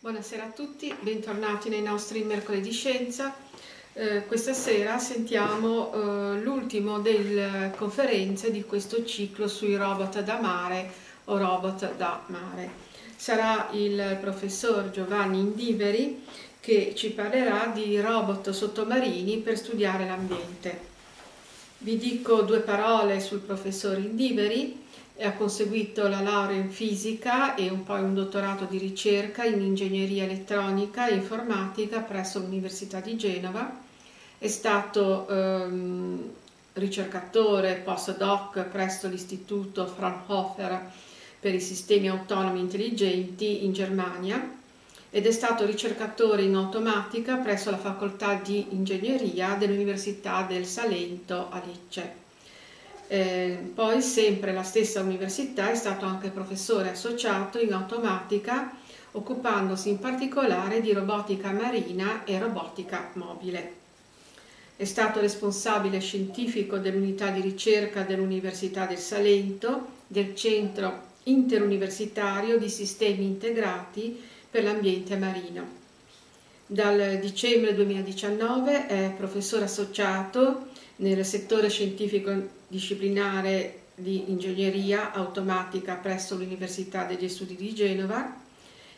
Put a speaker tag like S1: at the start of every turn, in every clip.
S1: Buonasera a tutti, bentornati nei nostri mercoledì scienza. Eh, questa sera sentiamo eh, l'ultimo delle eh, conferenze di questo ciclo sui robot da mare o robot da mare. Sarà il professor Giovanni Indiveri che ci parlerà di robot sottomarini per studiare l'ambiente. Vi dico due parole sul professor Indiveri ha conseguito la laurea in fisica e un, poi un dottorato di ricerca in ingegneria elettronica e informatica presso l'Università di Genova. È stato ehm, ricercatore postdoc presso l'Istituto Fraunhofer per i sistemi autonomi intelligenti in Germania ed è stato ricercatore in automatica presso la facoltà di ingegneria dell'Università del Salento a Lecce. Eh, poi sempre la stessa università è stato anche professore associato in automatica occupandosi in particolare di robotica marina e robotica mobile. È stato responsabile scientifico dell'unità di ricerca dell'Università del Salento, del Centro interuniversitario di sistemi integrati per l'ambiente marino. Dal dicembre 2019 è professore associato nel settore scientifico disciplinare di ingegneria automatica presso l'Università degli Studi di Genova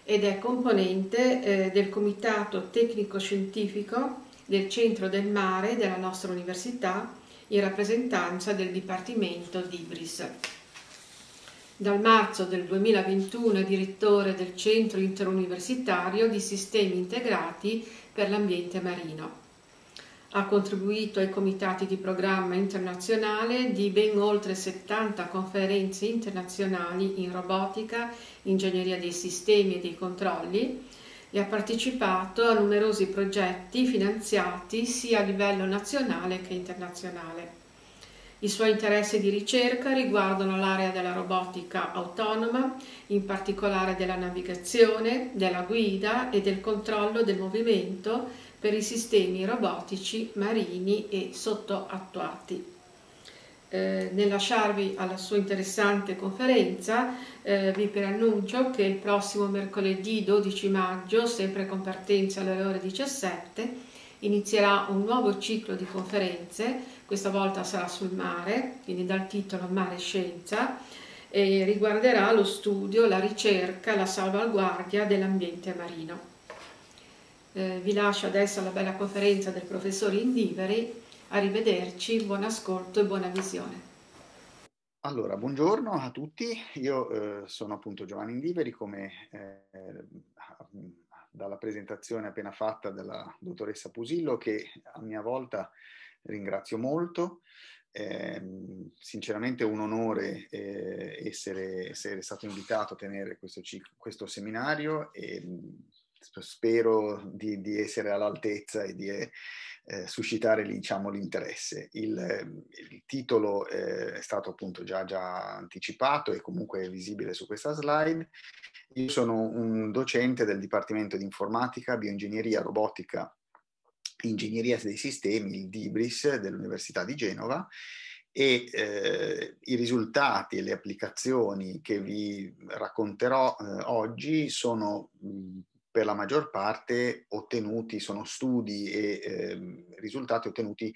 S1: ed è componente eh, del Comitato Tecnico Scientifico del Centro del Mare della nostra università in rappresentanza del Dipartimento di Ibris. Dal marzo del 2021 è direttore del Centro Interuniversitario di Sistemi Integrati per l'Ambiente Marino. Ha contribuito ai comitati di programma internazionale di ben oltre 70 conferenze internazionali in robotica, ingegneria dei sistemi e dei controlli e ha partecipato a numerosi progetti finanziati sia a livello nazionale che internazionale. I suoi interessi di ricerca riguardano l'area della robotica autonoma, in particolare della navigazione, della guida e del controllo del movimento per i sistemi robotici marini e sottoattuati. Eh, nel lasciarvi alla sua interessante conferenza eh, vi preannuncio che il prossimo mercoledì 12 maggio, sempre con partenza alle ore 17, inizierà un nuovo ciclo di conferenze, questa volta sarà sul mare, quindi dal titolo Mare Scienza, e riguarderà lo studio, la ricerca, la salvaguardia dell'ambiente marino. Eh, vi lascio adesso alla bella conferenza del professor Indiveri, arrivederci, buon ascolto e buona visione.
S2: Allora, buongiorno a tutti, io eh, sono appunto Giovanni Indiveri, come eh, dalla presentazione appena fatta dalla dottoressa Pusillo, che a mia volta ringrazio molto. Eh, sinceramente è un onore eh, essere, essere, stato invitato a tenere questo, questo seminario e spero di, di, essere all'altezza e di eh, suscitare diciamo, l'interesse. Il, il titolo eh, è stato appunto già, già anticipato e comunque è visibile su questa slide. Io sono un docente del Dipartimento di Informatica, Bioingegneria, Robotica, Ingegneria dei Sistemi, il DIBRIS dell'Università di Genova e eh, i risultati e le applicazioni che vi racconterò eh, oggi sono mh, per la maggior parte ottenuti, sono studi e eh, risultati ottenuti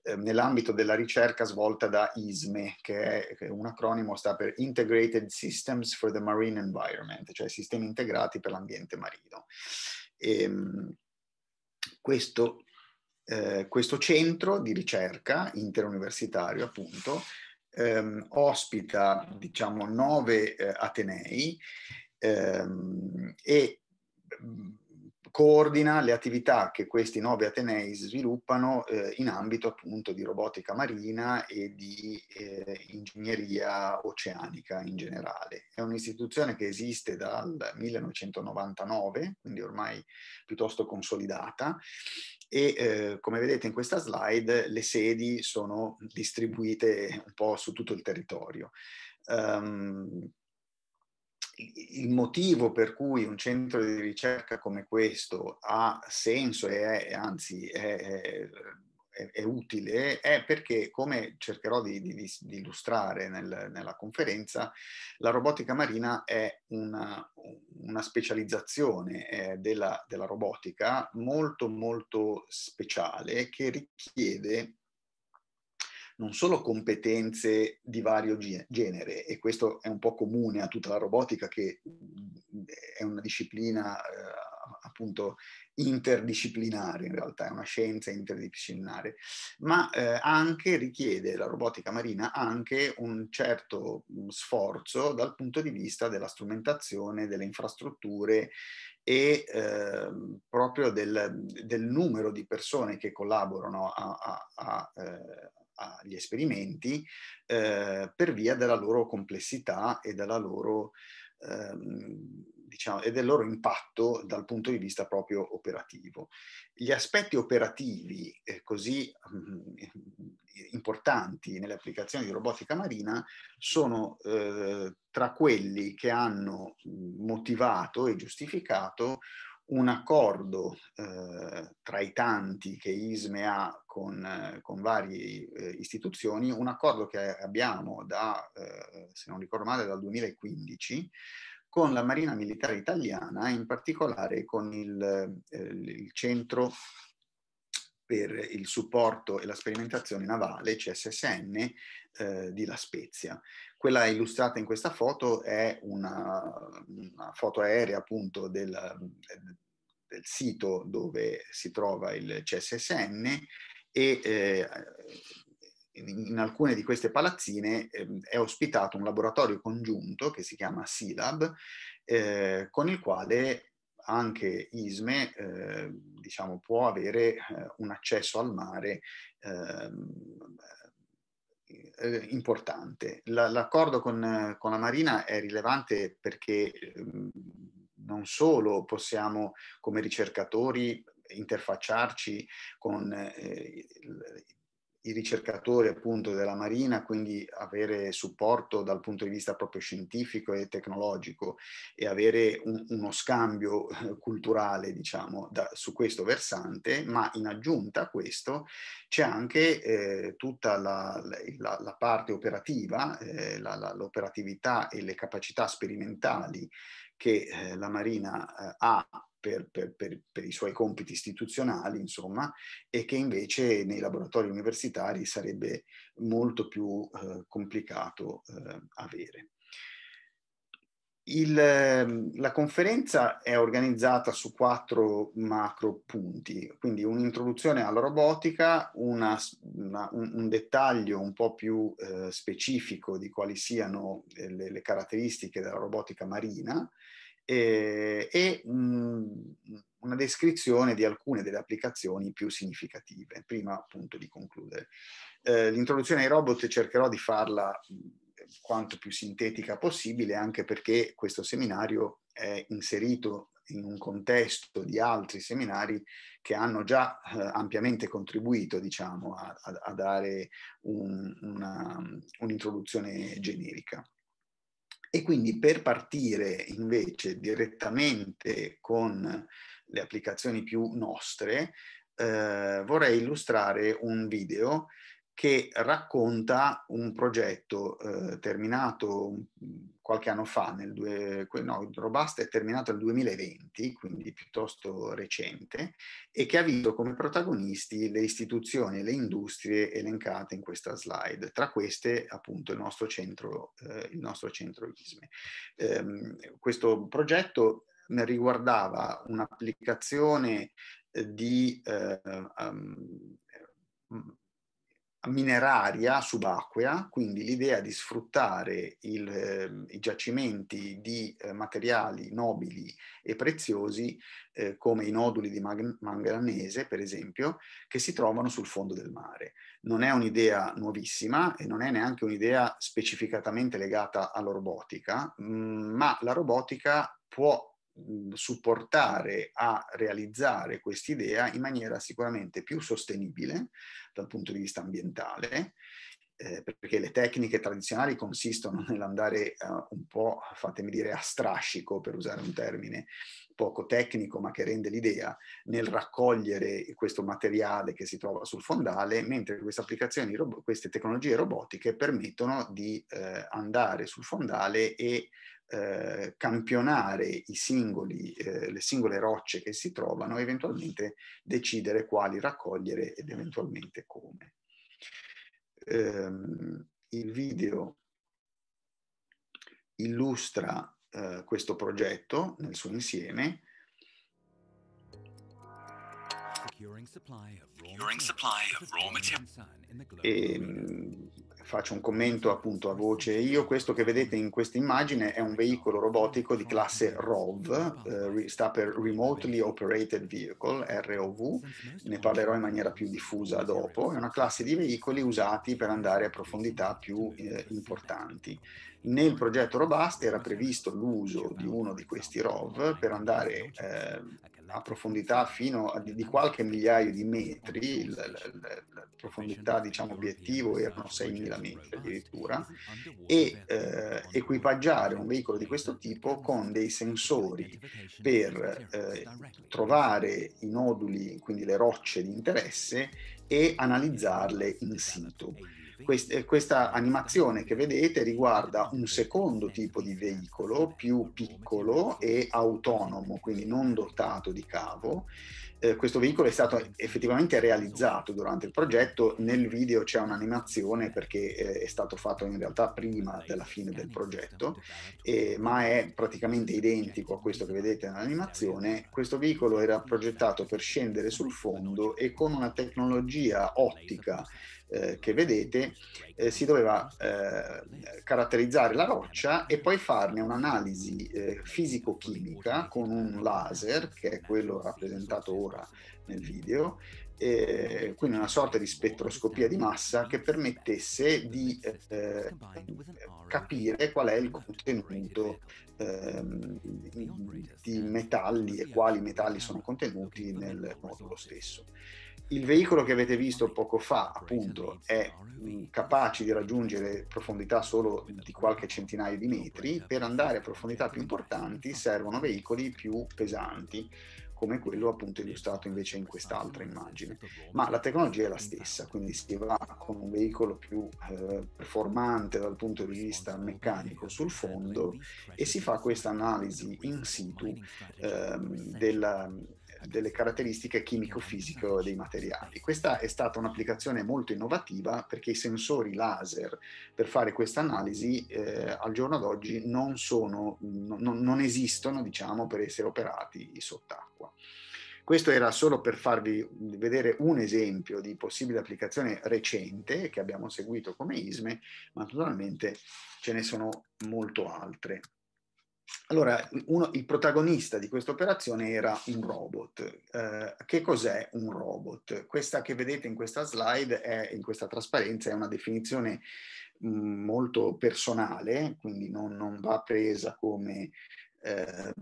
S2: eh, nell'ambito della ricerca svolta da ISME, che è un acronimo, sta per Integrated Systems for the Marine Environment, cioè sistemi integrati per l'ambiente marino. E, ehm, questo, eh, questo, centro di ricerca interuniversitario, appunto, ehm, ospita, diciamo, nove eh, atenei ehm, e coordina le attività che questi nove Atenei sviluppano eh, in ambito appunto di robotica marina e di eh, ingegneria oceanica in generale. È un'istituzione che esiste dal 1999, quindi ormai piuttosto consolidata, e eh, come vedete in questa slide le sedi sono distribuite un po' su tutto il territorio. Um, il motivo per cui un centro di ricerca come questo ha senso e è, anzi è, è, è, utile è perché, come cercherò di, di, di illustrare nel, nella conferenza, la robotica marina è una, una specializzazione eh, della, della robotica molto molto speciale che richiede non solo competenze di vario genere, e questo è un po' comune a tutta la robotica che mm, è una disciplina eh, appunto interdisciplinare in realtà, è una scienza interdisciplinare, ma eh, anche richiede la robotica marina anche un certo mm, sforzo dal punto di vista della strumentazione, delle infrastrutture e eh, proprio del, del, numero di persone che collaborano a, a, a, eh, agli esperimenti eh, per via della loro complessità e, loro, ehm, diciamo, e del loro impatto dal punto di vista proprio operativo. Gli aspetti operativi eh, così mm, importanti nelle applicazioni di robotica marina sono eh, tra quelli che hanno mm, motivato e giustificato un accordo eh, tra i tanti che ISME ha con, eh, con varie eh, istituzioni, un accordo che abbiamo da, eh, se non ricordo male, dal 2015 con la Marina Militare Italiana, in particolare con il, eh, il Centro per il supporto e la sperimentazione navale, CSSN, eh, di La Spezia. Quella illustrata in questa foto è una, una foto aerea appunto del, del, sito dove si trova il CSSN e eh, in alcune di queste palazzine eh, è ospitato un laboratorio congiunto che si chiama SILAB, eh, con il quale anche ISME eh, diciamo, può avere eh, un accesso al mare ehm, eh, importante. La, l'accordo con, con, la Marina è rilevante perché ehm, non solo possiamo come ricercatori interfacciarci con eh, i ricercatori appunto della Marina, quindi avere supporto dal punto di vista proprio scientifico e tecnologico e avere un, uno scambio eh, culturale, diciamo, da, su questo versante, ma in aggiunta a questo c'è anche eh, tutta la, la, la, parte operativa, eh, l'operatività e le capacità sperimentali che eh, la Marina eh, ha per, per, per, per, i suoi compiti istituzionali, insomma, e che invece nei laboratori universitari sarebbe molto più eh, complicato eh, avere. Il, ehm, la conferenza è organizzata su quattro macro punti, quindi un'introduzione alla robotica, una, una, un, un, dettaglio un po' più eh, specifico di quali siano eh, le, le, caratteristiche della robotica marina, eh, e mh, mm, una descrizione di alcune delle applicazioni più significative, prima appunto di concludere. Eh, l'introduzione ai robot cercherò di farla mm, quanto più sintetica possibile, anche perché questo seminario è inserito in un contesto di altri seminari che hanno già eh, ampiamente contribuito diciamo, a, a dare un, una, mm, un'introduzione generica. E quindi per partire invece direttamente con le applicazioni più nostre, eh, vorrei illustrare un video che racconta un progetto eh, terminato qualche anno fa, nel due, no, Robust è terminato nel 2020, quindi piuttosto recente, e che ha visto come protagonisti le istituzioni e le industrie elencate in questa slide, tra queste appunto il nostro centro, eh, il nostro centro ISME. Ehm, questo progetto riguardava un'applicazione di eh, um, mineraria subacquea, quindi l'idea di sfruttare il, eh, i giacimenti di eh, materiali nobili e preziosi eh, come i noduli di mag- manganese, per esempio, che si trovano sul fondo del mare. Non è un'idea nuovissima e non è neanche un'idea specificatamente legata alla robotica, mh, mm, ma la robotica può Mhmm, supportare a realizzare quest'idea in maniera sicuramente più sostenibile dal punto di vista ambientale, eh, perché le tecniche tradizionali consistono nell'andare uh, un po', fatemi dire, a strascico, per usare un termine poco tecnico ma che rende l'idea, nel raccogliere questo materiale che si trova sul fondale, mentre queste applicazioni, queste tecnologie robotiche permettono di eh, andare sul fondale e eh, campionare i singoli, eh, le singole rocce che si trovano e eventualmente decidere quali raccogliere ed eventualmente come. Ehm, il video illustra eh, questo progetto nel suo insieme.
S3: Securing supply of raw material.
S2: E, faccio un commento appunto a voce io, questo che vedete in questa immagine è un veicolo robotico di classe ROV, eh, sta per Remotely Operated Vehicle, ROV, ne parlerò in maniera più diffusa dopo, è una classe di veicoli usati per andare a profondità più eh, importanti. Nel progetto Robust era previsto l'uso di uno di questi ROV per andare eh, a profondità fino a di qualche migliaio di metri, la, la, la profondità diciamo, obiettivo erano 6.000 metri addirittura, e eh, equipaggiare un veicolo di questo tipo con dei sensori per eh, trovare i noduli, quindi le rocce di interesse, e analizzarle in situ. Quest- eh, questa animazione che vedete riguarda un secondo tipo di veicolo più piccolo e autonomo, quindi non dotato di cavo. Eh, questo veicolo è stato effettivamente realizzato durante il progetto, nel video c'è un'animazione perché eh, è stato fatto in realtà prima della fine del progetto, eh, ma è praticamente identico a questo che vedete nell'animazione. Questo veicolo era progettato per scendere sul fondo e con una tecnologia ottica eh, che vedete, eh, si doveva eh, caratterizzare la roccia e poi farne un'analisi eh, fisico-chimica con un laser, che è quello rappresentato ora nel video, eh, quindi una sorta di spettroscopia di massa che permettesse di capire qual è il contenuto ehm, di metalli e quali metalli sono contenuti nel modulo stesso il veicolo che avete visto poco fa, appunto, è capace di raggiungere profondità solo di qualche centinaio di metri. Per andare a profondità più importanti servono veicoli più pesanti come quello appunto illustrato invece in quest'altra immagine. Ma la tecnologia è la stessa, quindi si va con un veicolo più eh, performante dal punto di vista meccanico sul fondo e si fa questa analisi in situ eh, della, delle caratteristiche chimico-fisiche dei materiali. Questa è stata un'applicazione molto innovativa perché i sensori laser per fare questa analisi eh, al giorno d'oggi non, sono, non, non esistono diciamo, per essere operati sott'acqua. Questo era solo per farvi vedere un esempio di possibile applicazione recente che abbiamo seguito come ISME, ma naturalmente ce ne sono molto altre. Allora, uno, il protagonista di questa operazione era un robot. Eh, che cos'è un robot? Questa che vedete in questa slide, è, in questa trasparenza, è una definizione mm, molto personale, quindi non, non va presa come, eh,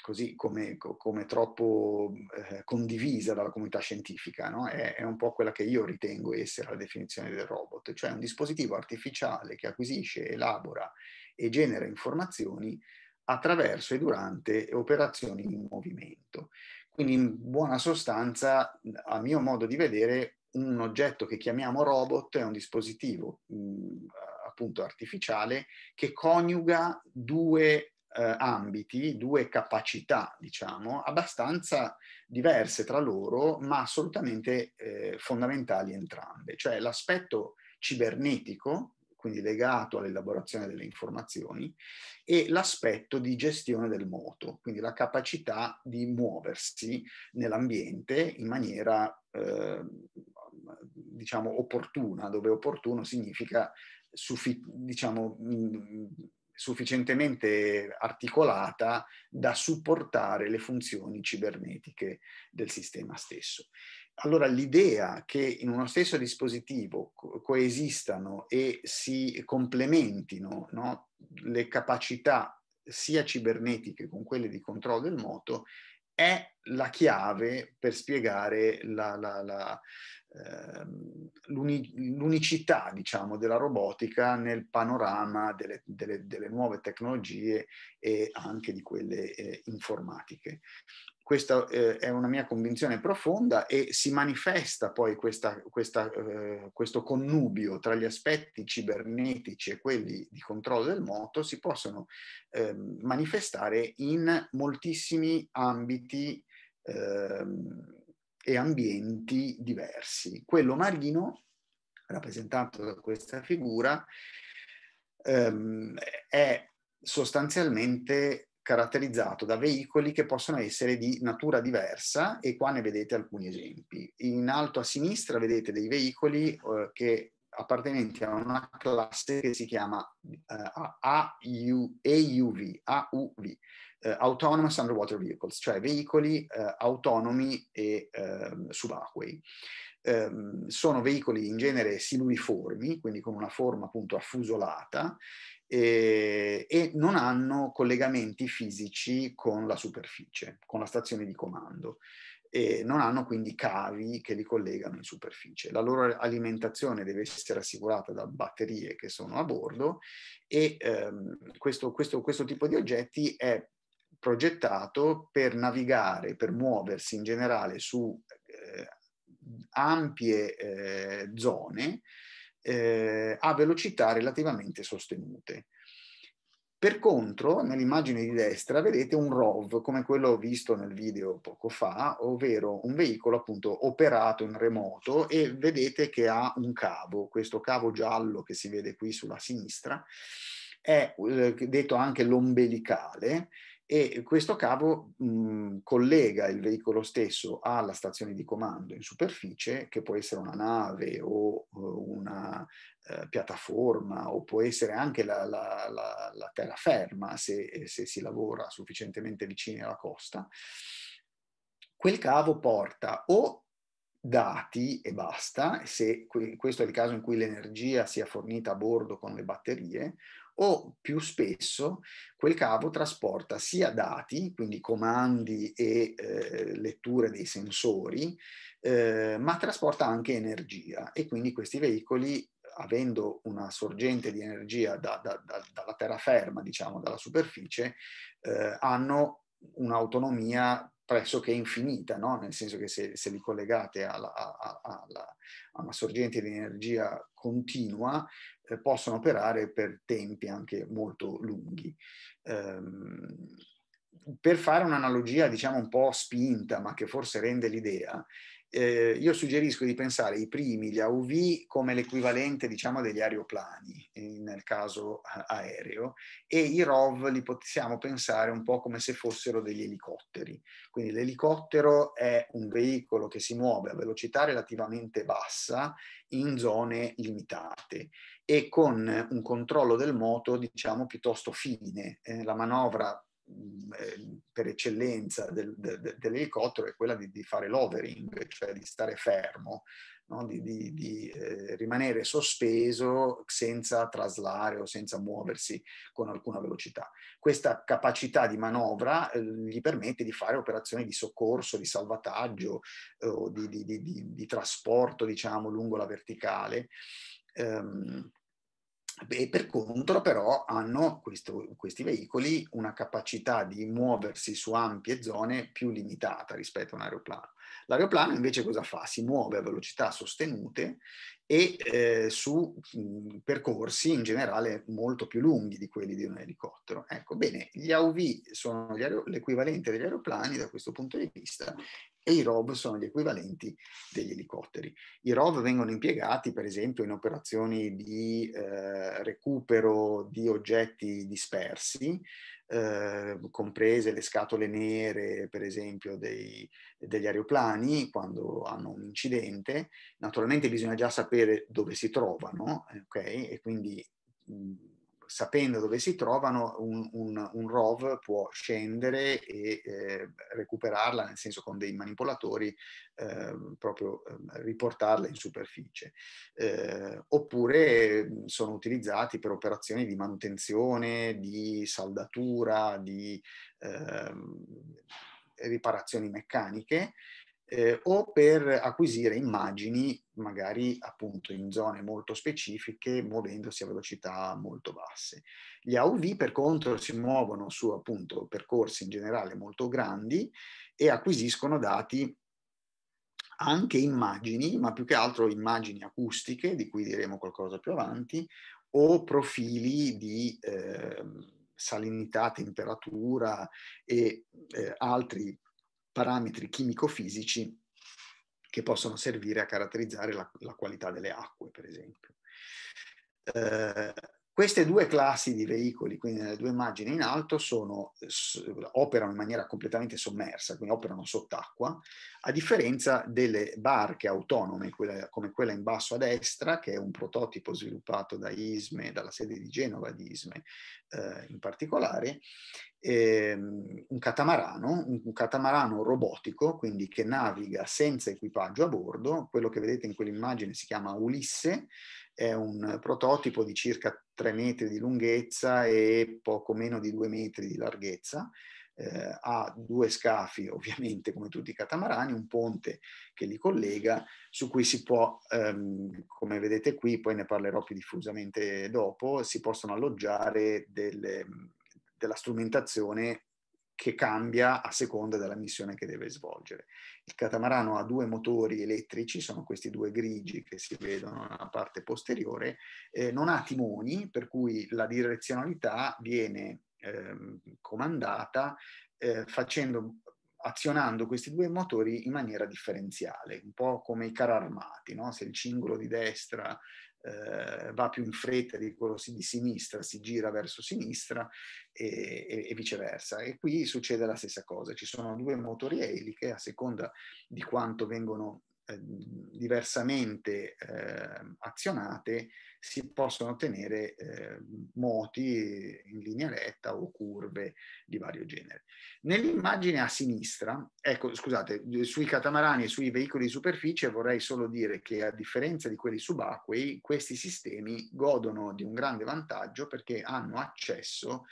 S2: così, come, come troppo eh, condivisa dalla comunità scientifica. No? È, è un po' quella che io ritengo essere la definizione del robot, cioè un dispositivo artificiale che acquisisce, elabora e genera informazioni attraverso e durante operazioni in movimento. Quindi in buona sostanza, a mio modo di vedere, un oggetto che chiamiamo robot è un dispositivo mh, mm, appunto artificiale che coniuga due eh, ambiti, due capacità, diciamo, abbastanza diverse tra loro, ma assolutamente eh, fondamentali entrambe, cioè l'aspetto cibernetico quindi legato all'elaborazione delle informazioni, e l'aspetto di gestione del moto, quindi la capacità di muoversi nell'ambiente in maniera eh, diciamo opportuna, dove opportuno significa suffi- diciamo, mh, mm, sufficientemente articolata da supportare le funzioni cibernetiche del sistema stesso allora l'idea che in uno stesso dispositivo co- coesistano e si complementino no, le capacità sia cibernetiche con quelle di controllo del moto è la chiave per spiegare la, la, la, eh, l'uni, l'unicità diciamo, della robotica nel panorama delle, delle, delle, nuove tecnologie e anche di quelle eh, informatiche questa eh, è una mia convinzione profonda e si manifesta poi questa, questa, eh, questo connubio tra gli aspetti cibernetici e quelli di controllo del moto, si possono eh, manifestare in moltissimi ambiti ehm, e ambienti diversi. Quello marino, rappresentato da questa figura, ehm, è sostanzialmente caratterizzato da veicoli che possono essere di natura diversa e qua ne vedete alcuni esempi. In alto a sinistra vedete dei veicoli eh, che appartenenti a una classe che si chiama eh, AU, AUV, AUV eh, Autonomous Underwater Vehicles, cioè veicoli eh, autonomi e ehm, subacquei. Ehm, sono veicoli in genere siluiformi, quindi con una forma appunto affusolata, eh, e non hanno collegamenti fisici con la superficie, con la stazione di comando. E non hanno quindi cavi che li collegano in superficie. La loro alimentazione deve essere assicurata da batterie che sono a bordo e ehm, questo, questo, questo tipo di oggetti è progettato per navigare, per muoversi in generale su eh, ampie eh, zone eh, a velocità relativamente sostenute. Per contro, nell'immagine di destra vedete un ROV, come quello visto nel video poco fa, ovvero un veicolo appunto operato in remoto e vedete che ha un cavo, questo cavo giallo che si vede qui sulla sinistra, è eh, detto anche l'ombelicale, e questo cavo mh, mhmm, collega il veicolo stesso alla stazione di comando in superficie, che può essere una nave o eh, una eh, piattaforma o può essere anche la, la, la, la terraferma se, eh, se, si lavora sufficientemente vicino alla costa. Quel cavo porta o dati e basta, se questo è il caso in cui l'energia sia fornita a bordo con le batterie, o più spesso quel cavo trasporta sia dati, quindi comandi e eh, letture dei sensori, eh, ma trasporta anche energia e quindi questi veicoli avendo una sorgente di energia da, da, da, dalla terraferma, diciamo, dalla superficie, eh, hanno un'autonomia pressoché infinita, no? nel senso che se, se li collegate alla, a, a, a, una sorgente di energia continua, eh, possono operare per tempi anche molto lunghi. Ehm, per fare un'analogia, diciamo, un po' spinta, ma che forse rende l'idea, eh, io suggerisco di pensare i primi, gli AUV, come l'equivalente diciamo degli aeroplani, eh, nel caso aereo, e i ROV li possiamo pensare un po' come se fossero degli elicotteri. Quindi l'elicottero è un veicolo che si muove a velocità relativamente bassa in zone limitate e con un controllo del moto diciamo piuttosto fine. Eh, la manovra per eccellenza del, del, dell'elicottero è quella di, di, fare l'overing, cioè di stare fermo, no? di, di, di eh, rimanere sospeso senza traslare o senza muoversi con alcuna velocità. Questa capacità di manovra eh, gli permette di fare operazioni di soccorso, di salvataggio eh, di, trasporto, diciamo, lungo la verticale. Um, Beh, per contro però hanno questo, questi veicoli una capacità di muoversi su ampie zone più limitata rispetto a un aeroplano. L'aeroplano invece cosa fa? Si muove a velocità sostenute e eh, su mh, mm, percorsi in generale molto più lunghi di quelli di un elicottero. Ecco, bene, gli AUV sono l'equivalente degli aeroplani da questo punto di vista e i ROV sono gli equivalenti degli elicotteri. I ROV vengono impiegati per esempio in operazioni di eh, recupero di oggetti dispersi, eh, comprese le scatole nere per esempio dei, degli aeroplani quando hanno un incidente. Naturalmente bisogna già sapere dove si trovano, eh, ok? E quindi mh, mm, sapendo dove si trovano, un, un, un ROV può scendere e eh, recuperarla, nel senso con dei manipolatori eh, proprio ehm, riportarla in superficie. Eh, oppure mm, sono utilizzati per operazioni di manutenzione, di saldatura, di ehm, riparazioni meccaniche eh, o per acquisire immagini magari appunto in zone molto specifiche muovendosi a velocità molto basse. Gli AUV per contro si muovono su appunto percorsi in generale molto grandi e acquisiscono dati anche immagini, ma più che altro immagini acustiche, di cui diremo qualcosa più avanti, o profili di eh, salinità, temperatura e eh, altri parametri chimico-fisici che possono servire a caratterizzare la, la qualità delle acque, per esempio. Eh, queste due classi di veicoli, quindi nelle due immagini in alto, sono, operano in maniera completamente sommersa, quindi operano sott'acqua, a differenza delle barche autonome, quella, come quella in basso a destra, che è un prototipo sviluppato da ISME, dalla sede di Genova di ISME eh, in particolare, ehm, un catamarano, un, un catamarano robotico, quindi che naviga senza equipaggio a bordo, quello che vedete in quell'immagine si chiama Ulisse, è un prototipo di circa 3 metri di lunghezza e poco meno di 2 metri di larghezza. Eh, ha due scafi, ovviamente come tutti i catamarani, un ponte che li collega, su cui si può, ehm, come vedete qui, poi ne parlerò più diffusamente dopo, si possono alloggiare delle, della strumentazione che cambia a seconda della missione che deve svolgere. Il catamarano ha due motori elettrici, sono questi due grigi che si vedono nella parte posteriore, eh, non ha timoni, per cui la direzionalità viene eh, comandata eh, facendo azionando questi due motori in maniera differenziale, un po' come i carri armati, no? se il cingolo di destra eh, va più in fretta di quello di sinistra, si gira verso sinistra e, e, e, viceversa. E qui succede la stessa cosa, ci sono due motori eliche a seconda di quanto vengono eh, diversamente eh, azionate si possono ottenere eh, moti in linea retta o curve di vario genere. Nell'immagine a sinistra, ecco scusate, eh, sui catamarani e sui veicoli di superficie vorrei solo dire che a differenza di quelli subacquei, questi sistemi godono di un grande vantaggio perché hanno accesso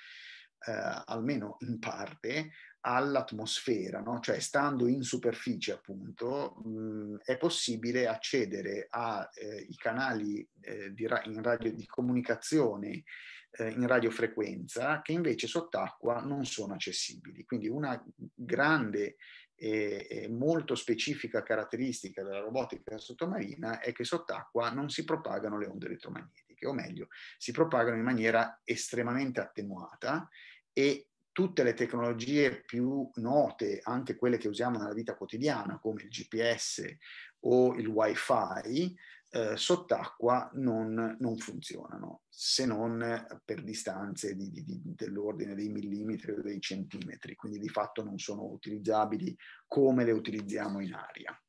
S2: eh, almeno in parte, all'atmosfera, no? cioè stando in superficie appunto, mh, è possibile accedere ai eh, canali eh, di, ra- in radio, di comunicazione eh, in radiofrequenza che invece sott'acqua non sono accessibili. Quindi una grande e molto specifica caratteristica della robotica sottomarina è che sott'acqua non si propagano le onde elettromagnetiche, o meglio, si propagano in maniera estremamente attenuata e tutte le tecnologie più note, anche quelle che usiamo nella vita quotidiana, come il GPS o il wifi, eh, sott'acqua non, non, funzionano, se non per distanze di, di, di, dell'ordine dei millimetri o dei centimetri, quindi di fatto non sono utilizzabili come le utilizziamo in aria.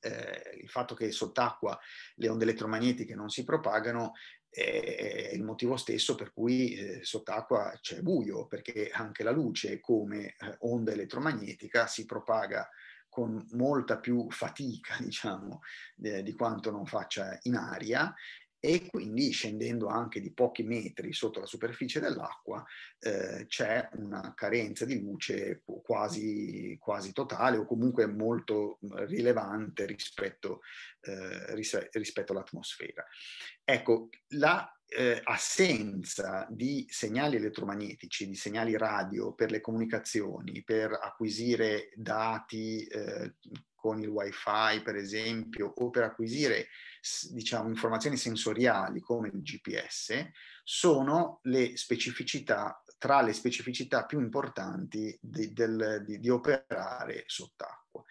S2: Eh, il fatto che sott'acqua le onde elettromagnetiche non si propagano è il motivo stesso per cui eh, sott'acqua c'è buio, perché anche la luce come eh, onda elettromagnetica si propaga con molta più fatica, diciamo, eh, di quanto non faccia in aria e quindi scendendo anche di pochi metri sotto la superficie dell'acqua eh, c'è una carenza di luce quasi, quasi, totale o comunque molto mm, rilevante rispetto, eh, ris- rispetto all'atmosfera. Ecco, la eh, assenza di segnali elettromagnetici, di segnali radio per le comunicazioni, per acquisire dati eh, con il wifi per esempio o per acquisire diciamo, informazioni sensoriali come il GPS sono le specificità, tra le specificità più importanti di, del, di, di operare sott'acqua.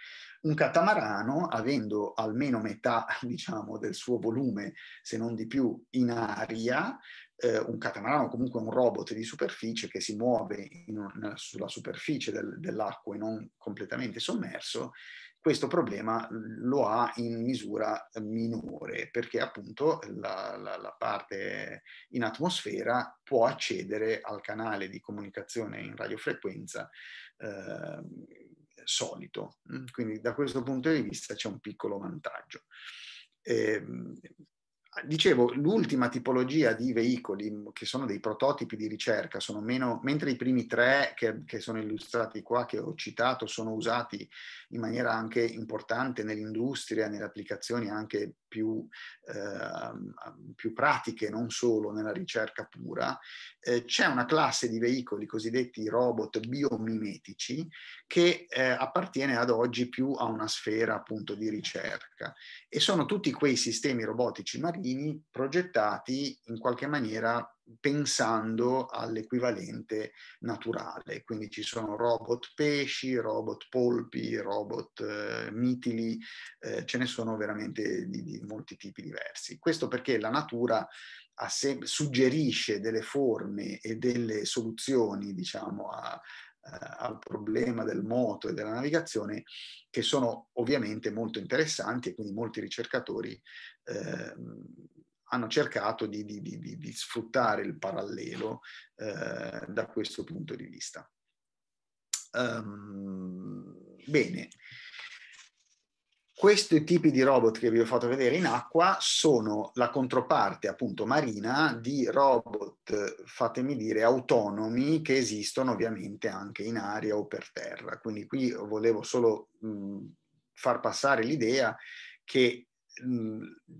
S2: Un catamarano, avendo almeno metà diciamo, del suo volume, se non di più, in aria, eh, un catamarano, comunque un robot di superficie che si muove un, sulla superficie del, dell'acqua e non completamente sommerso, questo problema lo ha in misura minore perché appunto la, la, la, parte in atmosfera può accedere al canale di comunicazione in radiofrequenza eh, solito. Quindi da questo punto di vista c'è un piccolo vantaggio. Eh, Dicevo, l'ultima tipologia di veicoli mm, che sono dei prototipi di ricerca, sono meno, mentre i primi tre che, che sono illustrati qua, che ho citato, sono usati in maniera anche importante nell'industria, nelle applicazioni anche più, eh, più pratiche, non solo nella ricerca pura, eh, c'è una classe di veicoli cosiddetti robot biomimetici che eh, appartiene ad oggi più a una sfera appunto di ricerca e sono tutti quei sistemi robotici marini progettati in qualche maniera pensando all'equivalente naturale, quindi ci sono robot pesci, robot polpi, robot eh, mitili, eh, ce ne sono veramente di, di, molti tipi diversi. Questo perché la natura se- suggerisce delle forme e delle soluzioni, diciamo, a, eh, al problema del moto e della navigazione che sono ovviamente molto interessanti e quindi molti ricercatori eh, hanno cercato di, di, di, di sfruttare il parallelo eh, da questo punto di vista. Um, bene, questi tipi di robot che vi ho fatto vedere in acqua sono la controparte appunto marina di robot, fatemi dire, autonomi che esistono ovviamente anche in aria o per terra. Quindi qui volevo solo mh, far passare l'idea che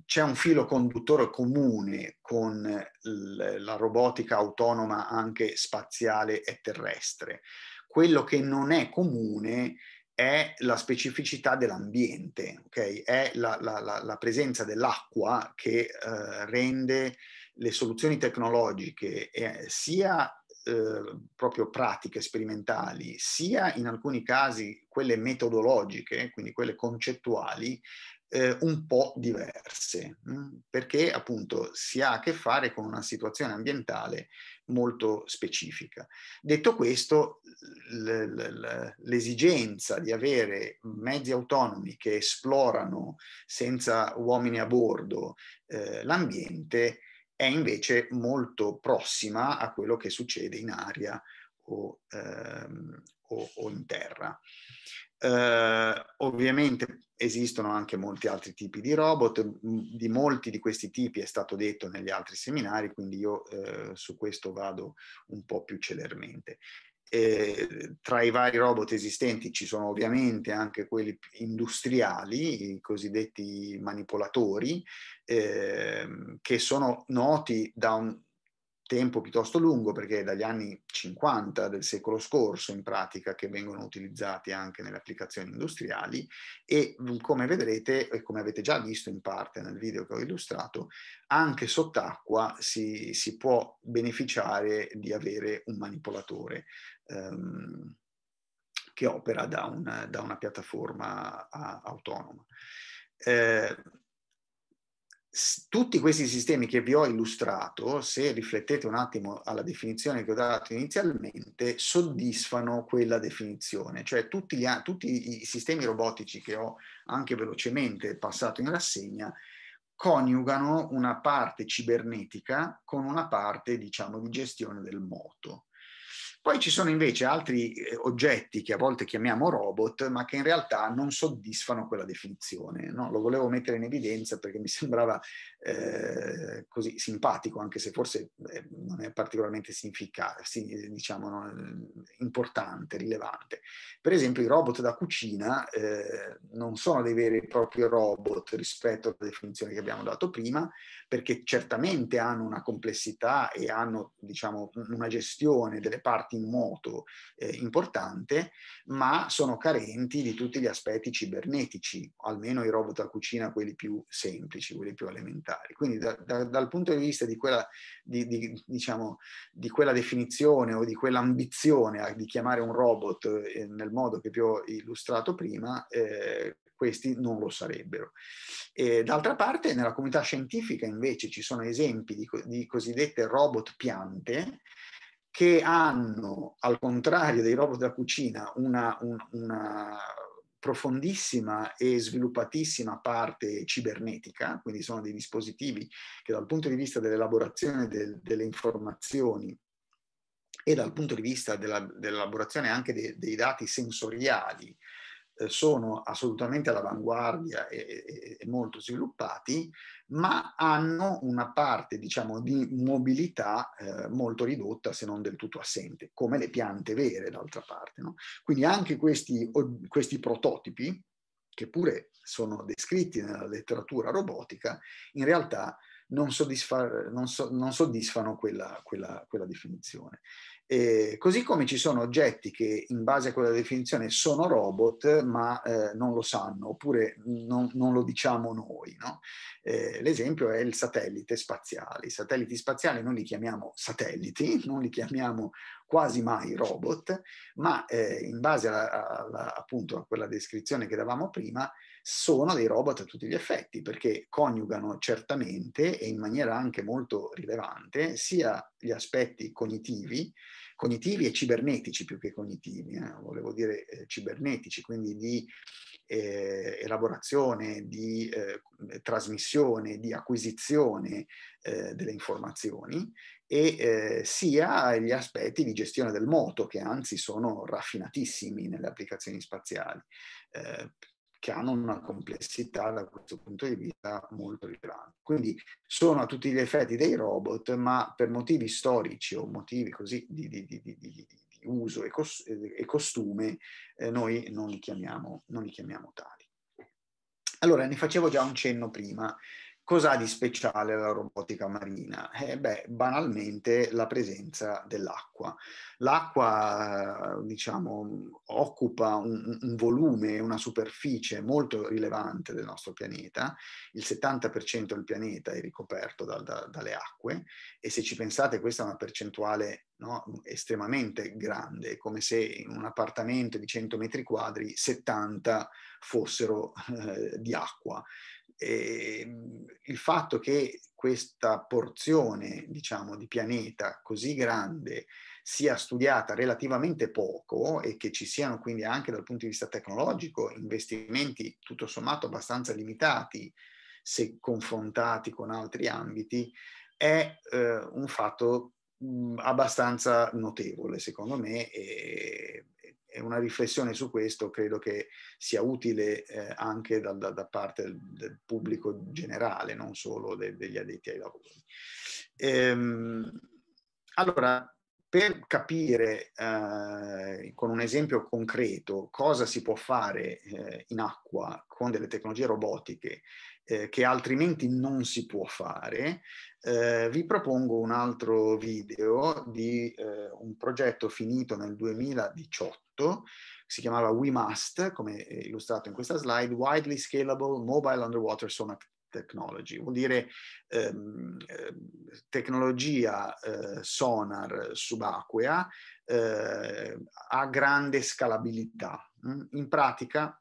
S2: c'è un filo conduttore comune con la robotica autonoma anche spaziale e terrestre. Quello che non è comune è la specificità dell'ambiente, okay? è la, la, la, la, presenza dell'acqua che eh, rende le soluzioni tecnologiche eh, sia eh, proprio pratiche sperimentali, sia in alcuni casi quelle metodologiche, quindi quelle concettuali, eh, un po' diverse, mh? Mm? perché appunto si ha a che fare con una situazione ambientale molto specifica. Detto questo, l'esigenza di avere mezzi autonomi che esplorano senza uomini a bordo eh, l'ambiente è invece molto prossima a quello che succede in aria o, ehm, o, o in terra. Eh, ovviamente esistono anche molti altri tipi di robot, di molti di questi tipi è stato detto negli altri seminari, quindi io eh, su questo vado un po' più celermente. Eh, tra i vari robot esistenti ci sono ovviamente anche quelli industriali, i cosiddetti manipolatori, ehm, che sono noti da un, tempo piuttosto lungo, perché è dagli anni 50 del secolo scorso in pratica che vengono utilizzati anche nelle applicazioni industriali e come vedrete e come avete già visto in parte nel video che ho illustrato, anche sott'acqua si, si può beneficiare di avere un manipolatore. Ehm, che opera da una, da una piattaforma a, autonoma. Eh, tutti questi sistemi che vi ho illustrato, se riflettete un attimo alla definizione che ho dato inizialmente, soddisfano quella definizione, cioè tutti, gli, tutti i sistemi robotici che ho anche velocemente passato in rassegna coniugano una parte cibernetica con una parte, diciamo, di gestione del moto. Poi ci sono invece altri eh, oggetti che a volte chiamiamo robot, ma che in realtà non soddisfano quella definizione. No? Lo volevo mettere in evidenza perché mi sembrava eh, così simpatico, anche se forse eh, non è particolarmente diciamo, non, importante, rilevante. Per esempio i robot da cucina eh, non sono dei veri e propri robot rispetto alla definizione che abbiamo dato prima, perché certamente hanno una complessità e hanno diciamo, una gestione delle parti in moto eh, importante, ma sono carenti di tutti gli aspetti cibernetici, almeno i robot da cucina, quelli più semplici, quelli più elementari alimentari. Quindi da, da, dal punto di vista di quella, di, di, diciamo, di quella, definizione o di quell'ambizione di chiamare un robot eh, nel modo che vi ho illustrato prima, eh, questi non lo sarebbero. E, d'altra parte nella comunità scientifica invece ci sono esempi di, di cosiddette robot piante che hanno, al contrario dei robot da cucina, una, un, una profondissima e sviluppatissima parte cibernetica, quindi sono dei dispositivi che dal punto di vista dell'elaborazione del, delle informazioni e dal punto di vista della, dell'elaborazione anche de, dei dati sensoriali eh, sono assolutamente all'avanguardia e, e, e, molto sviluppati, ma hanno una parte diciamo, di mobilità eh, molto ridotta, se non del tutto assente, come le piante vere d'altra parte. No? Quindi anche questi, questi prototipi, che pure sono descritti nella letteratura robotica, in realtà non, soddisfa, non, so, non soddisfano quella, quella, quella, definizione. Eh, così come ci sono oggetti che in base a quella definizione sono robot ma eh, non lo sanno oppure non, non lo diciamo noi. No? Eh, l'esempio è il satellite spaziale. I satelliti spaziali non li chiamiamo satelliti, non li chiamiamo quasi mai robot, ma eh, in base a, a, a, appunto a quella descrizione che davamo prima sono dei robot a tutti gli effetti perché coniugano certamente e in maniera anche molto rilevante sia gli aspetti cognitivi, cognitivi e cibernetici più che cognitivi, eh, volevo dire eh, cibernetici, quindi di eh, elaborazione, di eh, trasmissione, di acquisizione eh, delle informazioni e eh, sia gli aspetti di gestione del moto che anzi sono raffinatissimi nelle applicazioni spaziali che hanno una complessità da questo punto di vista molto rilevante. Quindi sono a tutti gli effetti dei robot, ma per motivi storici o motivi così di, di, di, di uso e, cos- e costume, eh, noi non li, chiamiamo, non li chiamiamo tali. Allora, ne facevo già un cenno prima. Cos'ha di speciale la robotica marina? Eh beh, banalmente la presenza dell'acqua. L'acqua, diciamo, occupa un, un, volume, una superficie molto rilevante del nostro pianeta. Il 70% del pianeta è ricoperto da, da, dalle acque e se ci pensate questa è una percentuale no, estremamente grande, come se in un appartamento di 100 metri quadri 70 fossero eh, di acqua eh, il fatto che questa porzione, diciamo, di pianeta così grande sia studiata relativamente poco e che ci siano quindi anche dal punto di vista tecnologico investimenti tutto sommato abbastanza limitati se confrontati con altri ambiti, è eh, un fatto mh, abbastanza notevole secondo me e una riflessione su questo credo che sia utile eh, anche da, da, da parte del, del, pubblico generale, non solo de, degli addetti ai lavori. Ehm, allora, per capire eh, con un esempio concreto cosa si può fare eh, in acqua con delle tecnologie robotiche eh, che altrimenti non si può fare, eh, vi propongo un altro video di eh, un progetto finito nel 2018, si chiamava We Must, come illustrato in questa slide, Widely Scalable Mobile Underwater Sonar Technology, vuol dire ehm, eh, tecnologia eh, sonar subacquea eh, a grande scalabilità. Mm? In pratica,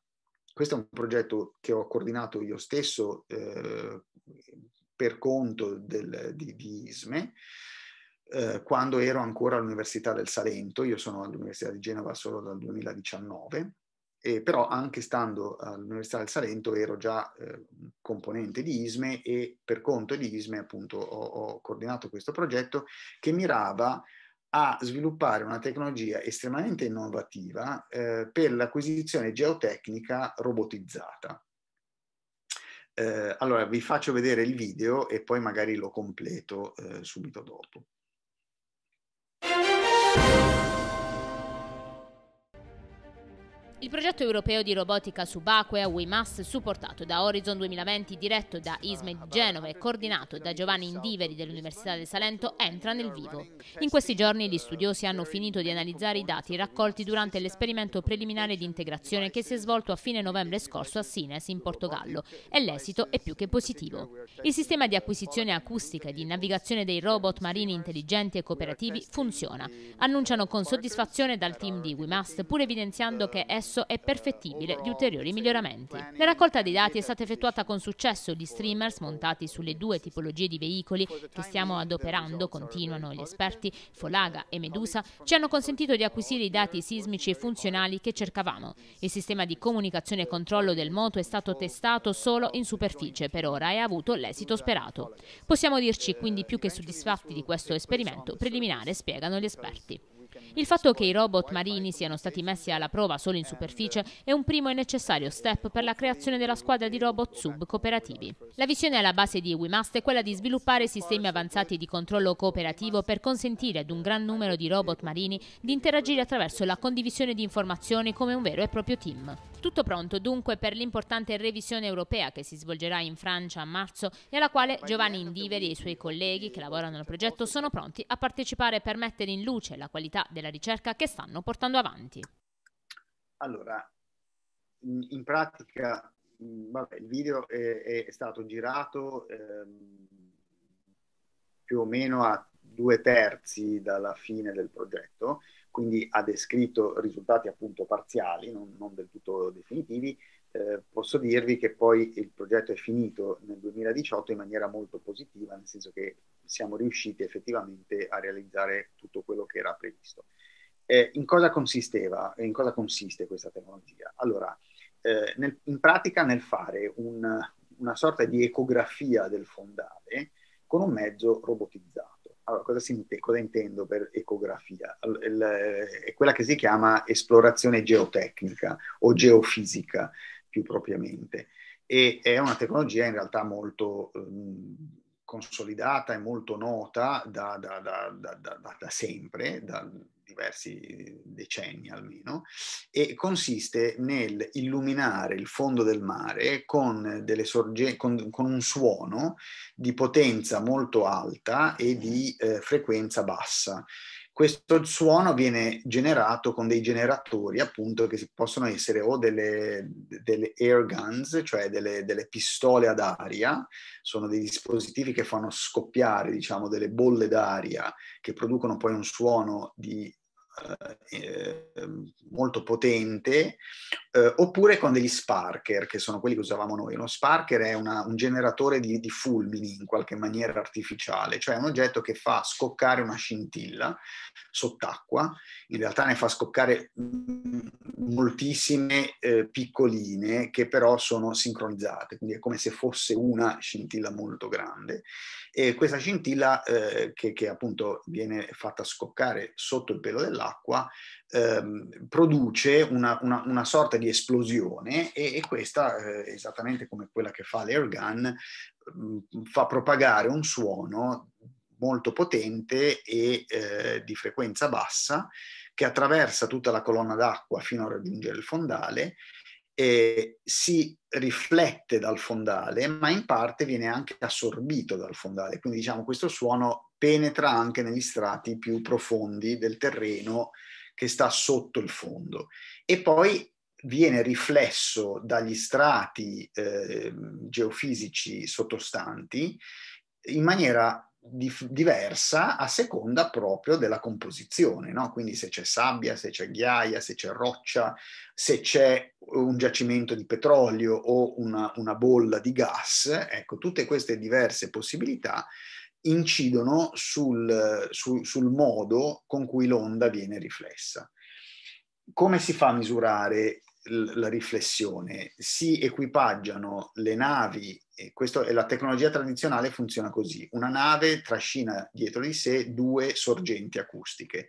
S2: questo è un progetto che ho coordinato io stesso eh, per conto del, di, di, ISME eh, quando ero ancora all'Università del Salento, io sono all'Università di Genova solo dal 2019, eh, però anche stando all'Università del Salento ero già eh, componente di ISME e per conto di ISME appunto ho, ho coordinato questo progetto che mirava a sviluppare una tecnologia estremamente innovativa eh, per l'acquisizione geotecnica robotizzata. Eh, allora vi faccio vedere il video e poi magari lo completo eh, subito dopo.
S3: Il progetto europeo di robotica subacquea WIMAS, supportato da Horizon 2020, diretto da ISMED Genova e coordinato da Giovanni Indiveri dell'Università del Salento, entra nel vivo. In questi giorni gli studiosi hanno finito di analizzare i dati raccolti durante l'esperimento preliminare di integrazione che si è svolto a fine novembre scorso a Sines, in Portogallo, e l'esito è più che positivo. Il sistema di acquisizione acustica e di navigazione dei robot marini intelligenti e cooperativi funziona, annunciano con soddisfazione dal team di WIMAS, pur evidenziando che esso flusso è perfettibile di ulteriori miglioramenti. La raccolta dei dati è stata effettuata con successo, gli streamers montati sulle due tipologie di veicoli che stiamo adoperando, continuano gli esperti, Folaga e Medusa, ci hanno consentito di acquisire i dati sismici e funzionali che cercavamo. Il sistema di comunicazione e controllo del moto è stato testato solo in superficie per ora e ha avuto l'esito sperato. Possiamo dirci quindi più che soddisfatti di questo esperimento preliminare, spiegano gli esperti. Il fatto che i robot marini siano stati messi alla prova solo in superficie è un primo e necessario step per la creazione della squadra di robot sub cooperativi. La visione alla base di Wimast è quella di sviluppare sistemi avanzati di controllo cooperativo per consentire ad un gran numero di robot marini di interagire attraverso la condivisione di informazioni come un vero e proprio team. Tutto pronto dunque per l'importante revisione europea che si svolgerà in Francia a marzo e alla quale Giovanni Indiveri e i suoi colleghi che lavorano al progetto sono pronti a partecipare per mettere in luce la qualità della della ricerca che stanno portando avanti?
S2: Allora, in, in pratica, mm, vabbè, il video è, è stato girato ehm, più o meno a due terzi dalla fine del progetto, quindi ha descritto risultati appunto parziali, non, non del tutto definitivi, eh, posso dirvi che poi il progetto è finito nel 2018 in maniera molto positiva, nel senso che siamo riusciti effettivamente a realizzare tutto quello che era previsto. Eh, in cosa consisteva, eh, in cosa consiste questa tecnologia? Allora, eh, nel, in pratica nel fare un, una sorta di ecografia del fondale con un mezzo robotizzato. Allora, cosa, si, cosa intendo per ecografia? Allora, il, è quella che si chiama esplorazione geotecnica o geofisica, più propriamente. E è una tecnologia in realtà molto um, consolidata e molto nota da, da, da, da sempre, da diversi decenni almeno, e consiste nel illuminare il fondo del mare con, sorge- con, con un suono di potenza molto alta e di eh, frequenza bassa questo suono viene generato con dei generatori appunto che possono essere o delle, delle air guns, cioè delle, delle, pistole ad aria, sono dei dispositivi che fanno scoppiare diciamo delle bolle d'aria che producono poi un suono di eh, ehm, molto potente, eh, oppure con degli sparker, che sono quelli che usavamo noi. Uno sparker è una, un generatore di, di, fulmini in qualche maniera artificiale, cioè un oggetto che fa scoccare una scintilla sott'acqua, in realtà ne fa scoccare
S3: mm,
S2: moltissime eh, piccoline che però sono sincronizzate, quindi è come se fosse una scintilla molto grande. E questa scintilla eh, che, che appunto viene fatta scoccare sotto il pelo dell'acqua, dell'acqua ehm, produce una, una, una, sorta di esplosione e, e questa, eh, esattamente come quella che fa l'air gun, mh, mm, fa propagare un suono molto potente e eh, di frequenza bassa che attraversa tutta la colonna d'acqua fino a raggiungere il fondale eh, si riflette dal fondale, ma in parte viene anche assorbito dal fondale. Quindi diciamo questo suono penetra anche negli strati più profondi del terreno che sta sotto il fondo e poi viene riflesso dagli strati eh, geofisici sottostanti in maniera dif- diversa a seconda proprio della composizione, no? quindi se c'è sabbia, se c'è ghiaia, se c'è roccia, se c'è un giacimento di petrolio o una, una bolla di gas, ecco, tutte queste diverse possibilità incidono sul, sul, sul, modo con cui l'onda viene riflessa. Come si fa a misurare l- la riflessione? Si equipaggiano le navi e è la tecnologia tradizionale funziona così. Una nave trascina dietro di sé due sorgenti acustiche.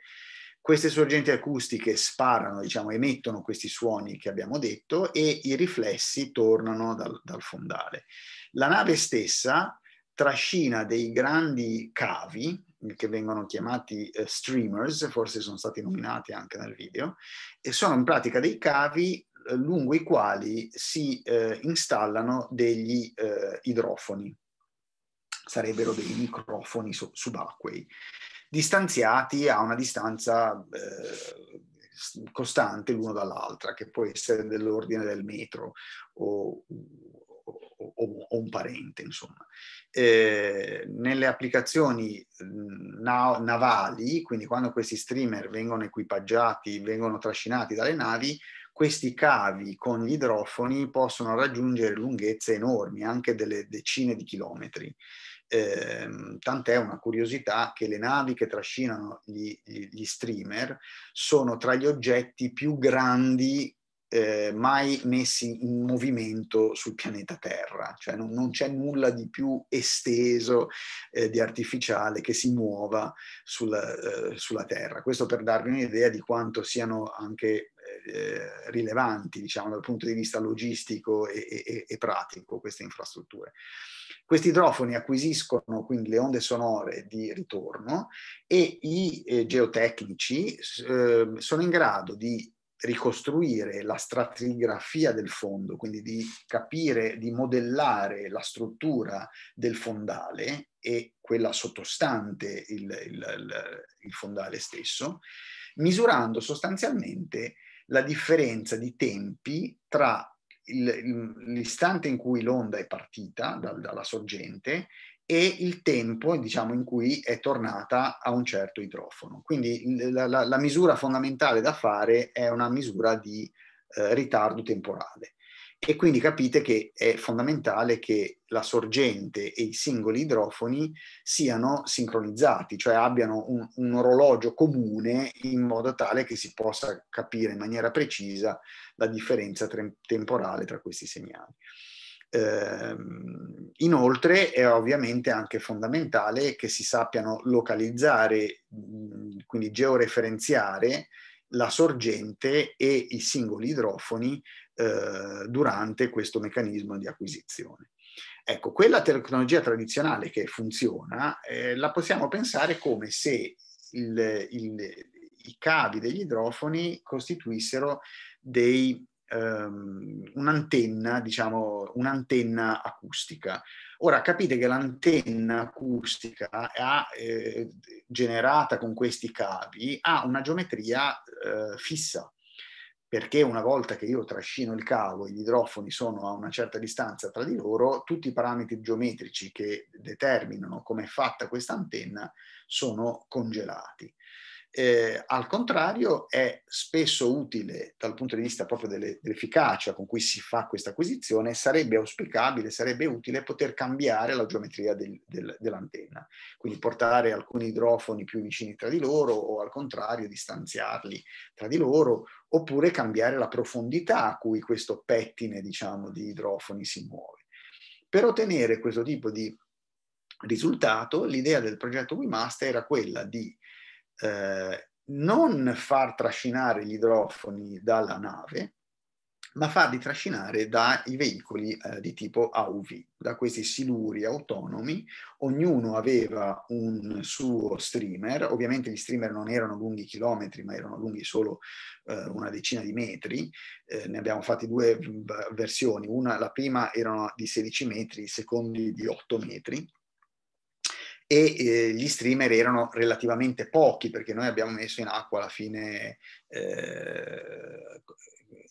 S2: Queste sorgenti acustiche sparano, diciamo, emettono questi suoni che abbiamo detto e i riflessi tornano dal, dal fondale. La nave stessa trascina dei grandi cavi, che vengono chiamati eh, streamers, forse sono stati nominati anche nel video, e sono in pratica dei cavi eh, lungo i quali si eh, installano degli eh, idrofoni, sarebbero dei microfoni sub subacquei, distanziati a una distanza eh, costante l'uno dall'altra, che può essere dell'ordine del metro o, o, o, un parente, insomma. Eh, nelle applicazioni mm, na navali, quindi quando questi streamer vengono equipaggiati, vengono trascinati dalle navi, questi cavi con gli idrofoni possono raggiungere lunghezze enormi, anche delle decine di chilometri. Eh, tant'è una curiosità che le navi che trascinano gli, gli, streamer sono tra gli oggetti più grandi eh, mai messi in movimento sul pianeta Terra, cioè non, non c'è nulla di più esteso, eh, di artificiale che si muova sul, eh, sulla Terra. Questo per darvi un'idea di quanto siano anche eh, rilevanti diciamo, dal punto di vista logistico e, e, e, pratico queste infrastrutture. Questi idrofoni acquisiscono quindi le onde sonore di ritorno e i eh, geotecnici eh, sono in grado di ricostruire la stratigrafia del fondo, quindi di capire, di modellare la struttura del fondale e quella sottostante il, il, il fondale stesso, misurando sostanzialmente la differenza di tempi tra il, l'istante in cui l'onda è partita dal, dalla sorgente e il tempo diciamo, in cui è tornata a un certo idrofono. Quindi la, la, la misura fondamentale da fare è una misura di eh, ritardo temporale. E quindi capite che è fondamentale che la sorgente e i singoli idrofoni siano sincronizzati, cioè abbiano un, un, orologio comune in modo tale che si possa capire in maniera precisa la differenza tre, temporale tra questi segnali. Ehm, inoltre è ovviamente anche fondamentale che si sappiano localizzare, mm, quindi georeferenziare la sorgente e i singoli idrofoni eh, durante questo meccanismo di acquisizione. Ecco, quella tecnologia tradizionale che funziona eh, la possiamo pensare come se il, il, i cavi degli idrofoni costituissero dei, um, un'antenna, diciamo, un'antenna acustica. Ora capite che l'antenna acustica ha, eh, generata con questi cavi ha una geometria eh, fissa, perché una volta che io trascino il cavo e gli idrofoni sono a una certa distanza tra di loro, tutti i parametri geometrici che determinano come è fatta questa antenna sono congelati eh, al contrario è spesso utile dal punto di vista proprio delle, dell'efficacia con cui si fa questa acquisizione, sarebbe auspicabile, sarebbe utile poter cambiare la geometria del, del, dell'antenna, quindi portare alcuni idrofoni più vicini tra di loro o al contrario distanziarli tra di loro, oppure cambiare la profondità a cui questo pettine diciamo, di idrofoni si muove. Per ottenere questo tipo di risultato, l'idea del progetto WeMaster era quella di eh, non far trascinare gli idrofoni dalla nave, ma farli trascinare dai veicoli eh, di tipo AUV, da questi siluri autonomi, ognuno aveva un suo streamer, ovviamente gli streamer non erano lunghi chilometri, ma erano lunghi solo eh, una decina di metri, eh, ne abbiamo fatti due versioni, una, la prima erano di 16 metri, i secondi di 8 metri, e eh, gli streamer erano relativamente pochi perché noi abbiamo messo in acqua alla fine eh,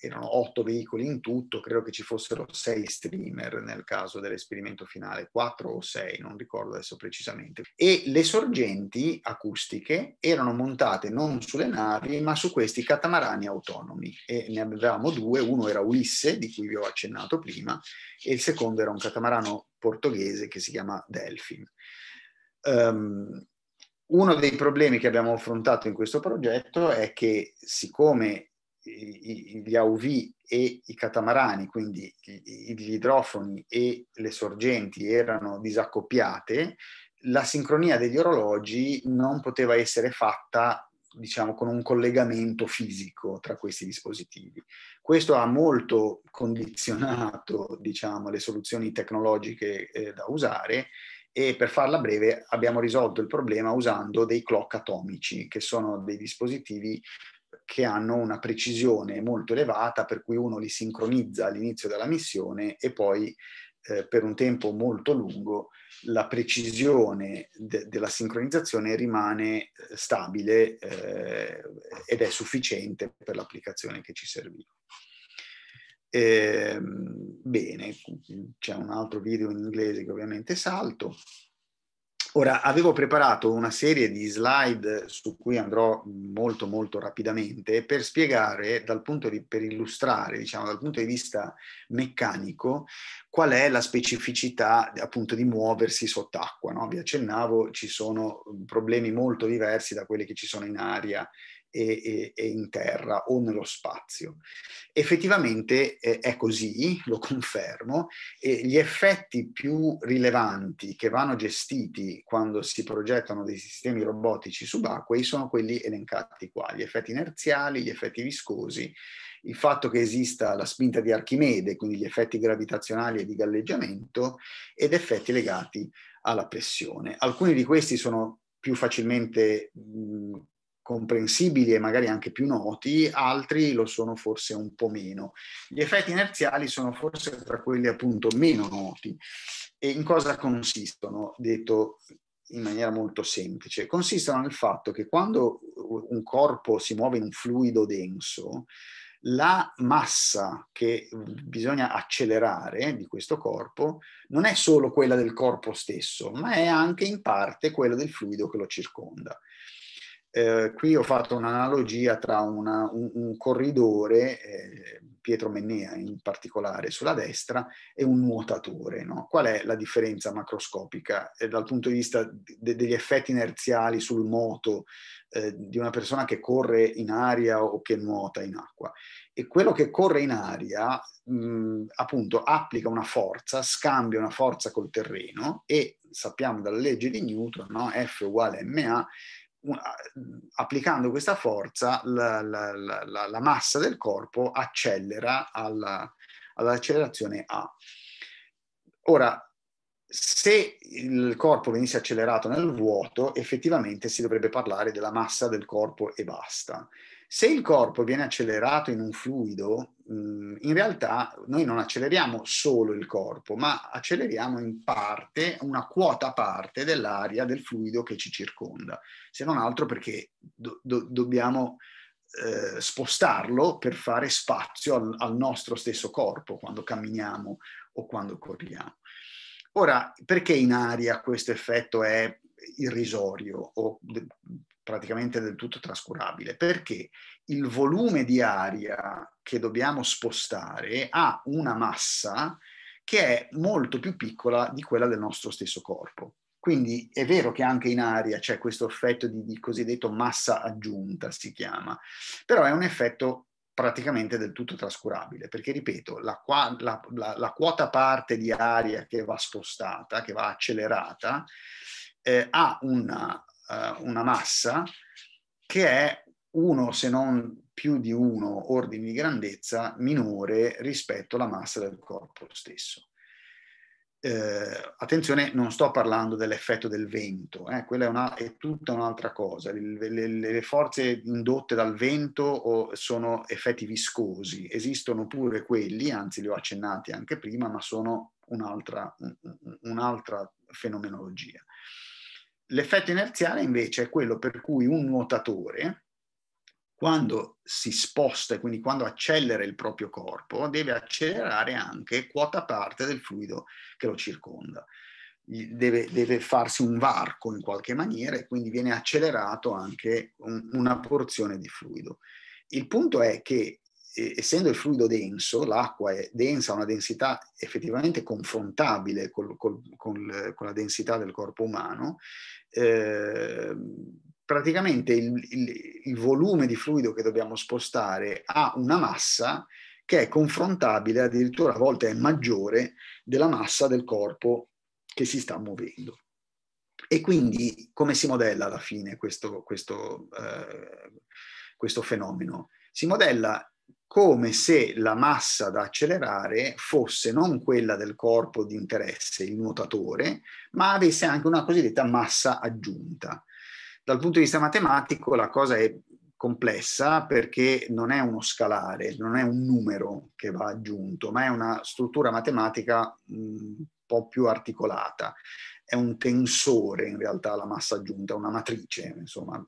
S2: erano otto veicoli in tutto, credo che ci fossero sei streamer nel caso dell'esperimento finale, quattro o sei, non ricordo adesso precisamente. E le sorgenti acustiche erano montate non sulle navi, ma su questi catamarani autonomi. E ne avevamo due, uno era Ulisse, di cui vi ho accennato prima, e il secondo era un catamarano portoghese che si chiama Delphin Um, uno dei problemi che abbiamo affrontato in questo progetto è che siccome gli AUV e i catamarani, quindi gli idrofoni e le sorgenti erano disaccoppiate, la sincronia degli orologi non poteva essere fatta diciamo con un collegamento fisico tra questi dispositivi. Questo ha molto condizionato diciamo, le soluzioni tecnologiche eh, da usare e per farla breve abbiamo risolto il problema usando dei clock atomici, che sono dei dispositivi che hanno una precisione molto elevata, per cui uno li sincronizza all'inizio della missione e poi eh, per un tempo molto lungo la precisione de- della sincronizzazione rimane eh, stabile eh, ed è sufficiente per l'applicazione che ci serviva. Eh, bene, c'è un altro video in inglese che ovviamente salto. Ora, avevo preparato una serie di slide su cui andrò molto molto rapidamente per spiegare, di, per illustrare, diciamo, dal punto di vista meccanico, qual è la specificità appunto di muoversi sott'acqua. No? Vi accennavo, ci sono problemi molto diversi da quelli che ci sono in aria e, e, in terra o nello spazio. Effettivamente eh, è così, lo confermo, e gli effetti più rilevanti che vanno gestiti quando si progettano dei sistemi robotici subacquei sono quelli elencati qua, gli effetti inerziali, gli effetti viscosi, il fatto che esista la spinta di Archimede, quindi gli effetti gravitazionali e di galleggiamento, ed effetti legati alla pressione. Alcuni di questi sono più facilmente mh, comprensibili e magari anche più noti, altri lo sono forse un po' meno. Gli effetti inerziali sono forse tra quelli appunto meno noti. E in cosa consistono, detto in maniera molto semplice? Consistono nel fatto che quando un corpo si muove in un fluido denso, la massa che bisogna accelerare di questo corpo non è solo quella del corpo stesso, ma è anche in parte quella del fluido che lo circonda. Eh, qui ho fatto un'analogia tra una, un, un, corridore, eh, Pietro Mennea in particolare sulla destra, e un nuotatore. No? Qual è la differenza macroscopica eh, dal punto di vista de- degli effetti inerziali sul moto eh, di una persona che corre in aria o che nuota in acqua? E quello che corre in aria, mh, appunto, applica una forza, scambia una forza col terreno e sappiamo dalla legge di Newton, no? F uguale ma, applicando questa forza la, la, la, la, massa del corpo accelera alla, all'accelerazione A. Ora, se il corpo venisse accelerato nel vuoto, effettivamente si dovrebbe parlare della massa del corpo e basta. Se il corpo viene accelerato in un fluido, mm, in realtà noi non acceleriamo solo il corpo, ma acceleriamo in parte, una quota parte dell'aria del fluido che ci circonda, se non altro perché do- do- dobbiamo eh, spostarlo per fare spazio al-, al nostro stesso corpo quando camminiamo o quando corriamo. Ora, perché in aria questo effetto è irrisorio o praticamente del tutto trascurabile, perché il volume di aria che dobbiamo spostare ha una massa che è molto più piccola di quella del nostro stesso corpo. Quindi è vero che anche in aria c'è questo effetto di, di cosiddetto massa aggiunta, si chiama, però è un effetto praticamente del tutto trascurabile, perché ripeto, la, qua, la, la, la quota parte di aria che va spostata, che va accelerata, eh, ha una uh, una massa che è uno se non più di uno ordine di grandezza minore rispetto alla massa del corpo stesso. Eh, attenzione, non sto parlando dell'effetto del vento, eh, quella è, una, è, tutta un'altra cosa. Le, le, le, forze indotte dal vento sono effetti viscosi, esistono pure quelli, anzi li ho accennati anche prima, ma sono un'altra, un'altra fenomenologia. L'effetto inerziale invece è quello per cui un nuotatore, quando si sposta e quindi quando accelera il proprio corpo, deve accelerare anche quota parte del fluido che lo circonda. Deve, deve farsi un varco in qualche maniera e quindi viene accelerato anche un, una porzione di fluido. Il punto è che essendo il fluido denso, l'acqua è densa, ha una densità effettivamente confrontabile col, col, col, con la densità del corpo umano, eh, praticamente il, il, il, volume di fluido che dobbiamo spostare ha una massa che è confrontabile, addirittura a volte è maggiore, della massa del corpo che si sta muovendo. E quindi come si modella alla fine questo, questo, eh, questo fenomeno? si modella come se la massa da accelerare fosse non quella del corpo di interesse, il nuotatore, ma avesse anche una cosiddetta massa aggiunta. Dal punto di vista matematico la cosa è complessa perché non è uno scalare, non è un numero che va aggiunto, ma è una struttura matematica un po' più articolata è un tensore in realtà la massa aggiunta, una matrice, insomma,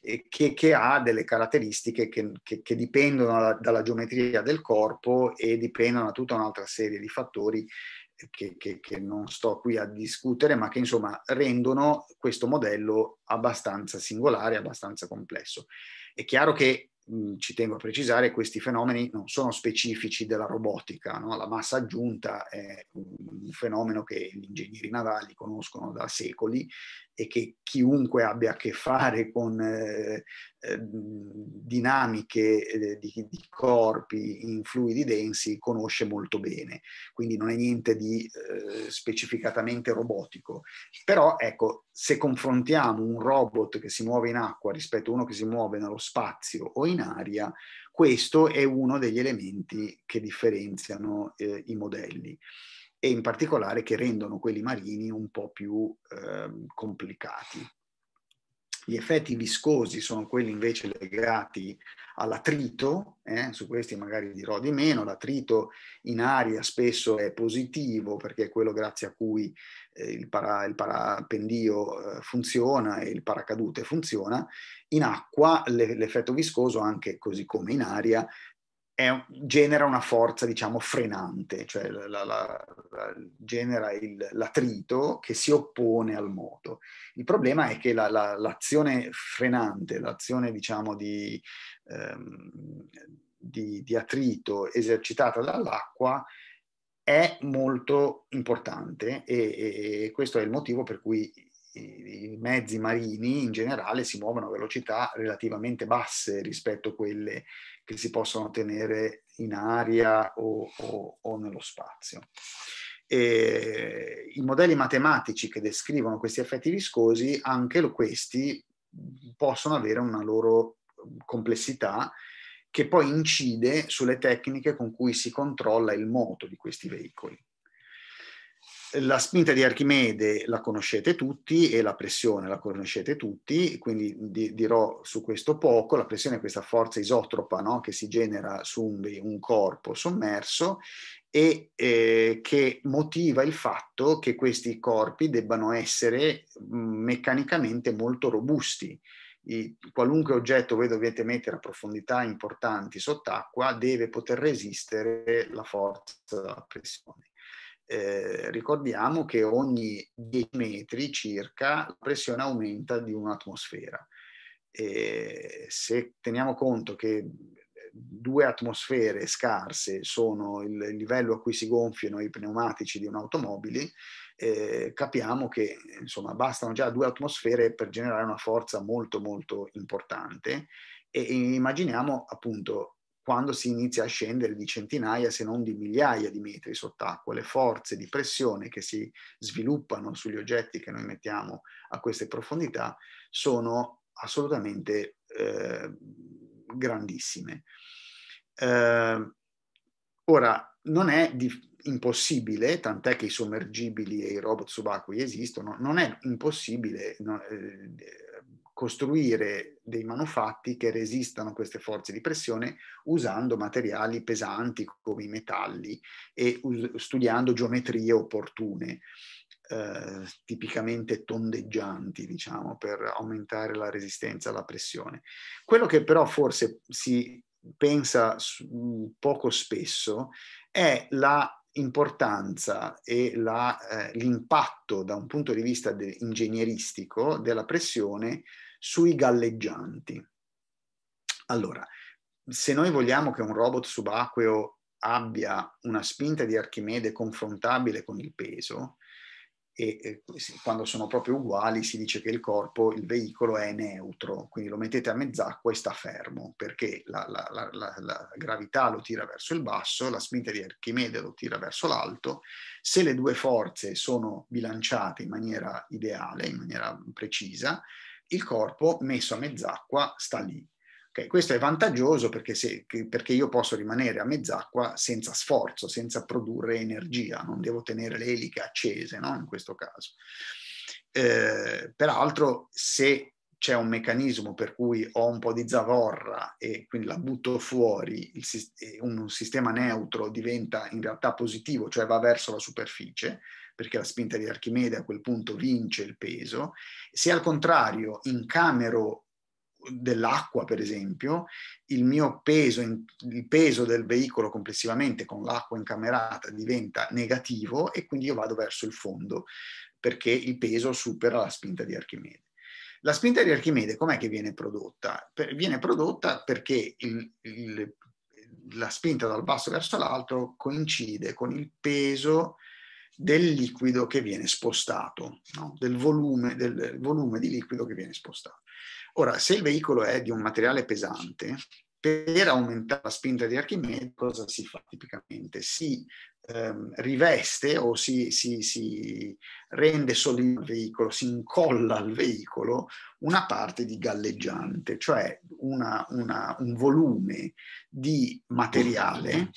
S2: eh, che, che, ha delle caratteristiche che, che, che dipendono dalla, dalla, geometria del corpo e dipendono da tutta un'altra serie di fattori che, che, non sto qui a discutere, ma che insomma rendono questo modello abbastanza singolare, abbastanza complesso. È chiaro che Mm, ci tengo a precisare, questi fenomeni non sono specifici della robotica, no? la massa aggiunta è un fenomeno che gli ingegneri navali conoscono da secoli e che chiunque abbia a che fare con eh, eh dinamiche eh, di, di, corpi in fluidi densi conosce molto bene, quindi non è niente di eh, specificatamente robotico. Però ecco, se confrontiamo un robot che si muove in acqua rispetto a uno che si muove nello spazio o in aria, questo è uno degli elementi che differenziano i modelli e in particolare che rendono quelli marini un po' più eh, complicati. Gli effetti viscosi sono quelli invece legati all'atrito, eh? su questi magari dirò di meno, l'attrito in aria spesso è positivo perché è quello grazie a cui eh, il, para, il, parapendio eh, funziona e il paracadute funziona, in acqua l'effetto viscoso anche così come in aria è, genera una forza, diciamo, frenante, cioè la, la, la, genera il, l'attrito che si oppone al moto. Il problema è che l'azione frenante, l'azione, diciamo, di, ehm, di, di attrito esercitata dall'acqua è molto importante e, e, e questo è il motivo per cui i mezzi marini in generale si muovono a velocità relativamente basse rispetto a quelle che si possono ottenere in aria o, o, o nello spazio. E I modelli matematici che descrivono questi effetti viscosi, anche questi possono avere una loro complessità che poi incide sulle tecniche con cui si controlla il moto di questi veicoli la spinta di Archimede la conoscete tutti e la pressione la conoscete tutti, quindi di, dirò su questo poco. La pressione è questa forza isotropa no? che si genera su un, un corpo sommerso e eh, che motiva il fatto che questi corpi debbano essere mm, meccanicamente molto robusti. I, qualunque oggetto voi dovete mettere a profondità importanti sott'acqua deve poter resistere la forza della pressione eh, ricordiamo che ogni 10 metri circa la pressione aumenta di un'atmosfera. se teniamo conto che eh, due atmosfere scarse sono il livello a cui si gonfiano i pneumatici di un'automobile, eh, capiamo che insomma, bastano già due atmosfere per generare una forza molto molto importante e immaginiamo appunto quando si inizia a scendere di centinaia se non di migliaia di metri sott'acqua, le forze di pressione che si sviluppano sugli oggetti che noi mettiamo a queste profondità sono assolutamente eh, grandissime. Eh, ora, non è di, impossibile, tant'è che i sommergibili e i robot subacquei esistono, non è impossibile no, eh, costruire dei manufatti che resistano a queste forze di pressione usando materiali pesanti come i metalli e studiando geometrie opportune, eh, tipicamente tondeggianti, diciamo, per aumentare la resistenza alla pressione. Quello che però forse si pensa poco spesso è la importanza e la, eh, l'impatto da un punto di vista de- ingegneristico della pressione sui galleggianti. Allora, se noi vogliamo che un robot subacqueo abbia una spinta di Archimede confrontabile con il peso, e, e quando sono proprio uguali si dice che il corpo, il veicolo è neutro, quindi lo mettete a mezz'acqua e sta fermo, perché la, la, la, la gravità lo tira verso il basso, la spinta di Archimede lo tira verso l'alto, se le due forze sono bilanciate in maniera ideale, in maniera precisa, il corpo messo a mezz'acqua sta lì. Okay, questo è vantaggioso perché, se, perché, io posso rimanere a mezz'acqua senza sforzo, senza produrre energia, non devo tenere le eliche accese no? in questo caso. Eh, peraltro se c'è un meccanismo per cui ho un po' di zavorra e quindi la butto fuori, il, un, un sistema neutro diventa in realtà positivo, cioè va verso la superficie, perché la spinta di Archimede a quel punto vince il peso, se al contrario incamero dell'acqua, per esempio, il mio peso, il peso del veicolo complessivamente con l'acqua incamerata diventa negativo e quindi io vado verso il fondo perché il peso supera la spinta di Archimede. La spinta di Archimede com'è che viene prodotta? Per, viene prodotta perché il, il, la spinta dal basso verso l'alto coincide con il peso del liquido che viene spostato, no? del, volume, del volume di liquido che viene spostato. Ora, se il veicolo è di un materiale pesante, per aumentare la spinta di Archimede, cosa si fa tipicamente? Si ehm, riveste o si, si, si rende solido il veicolo, si incolla al veicolo una parte di galleggiante, cioè una, una, un volume di materiale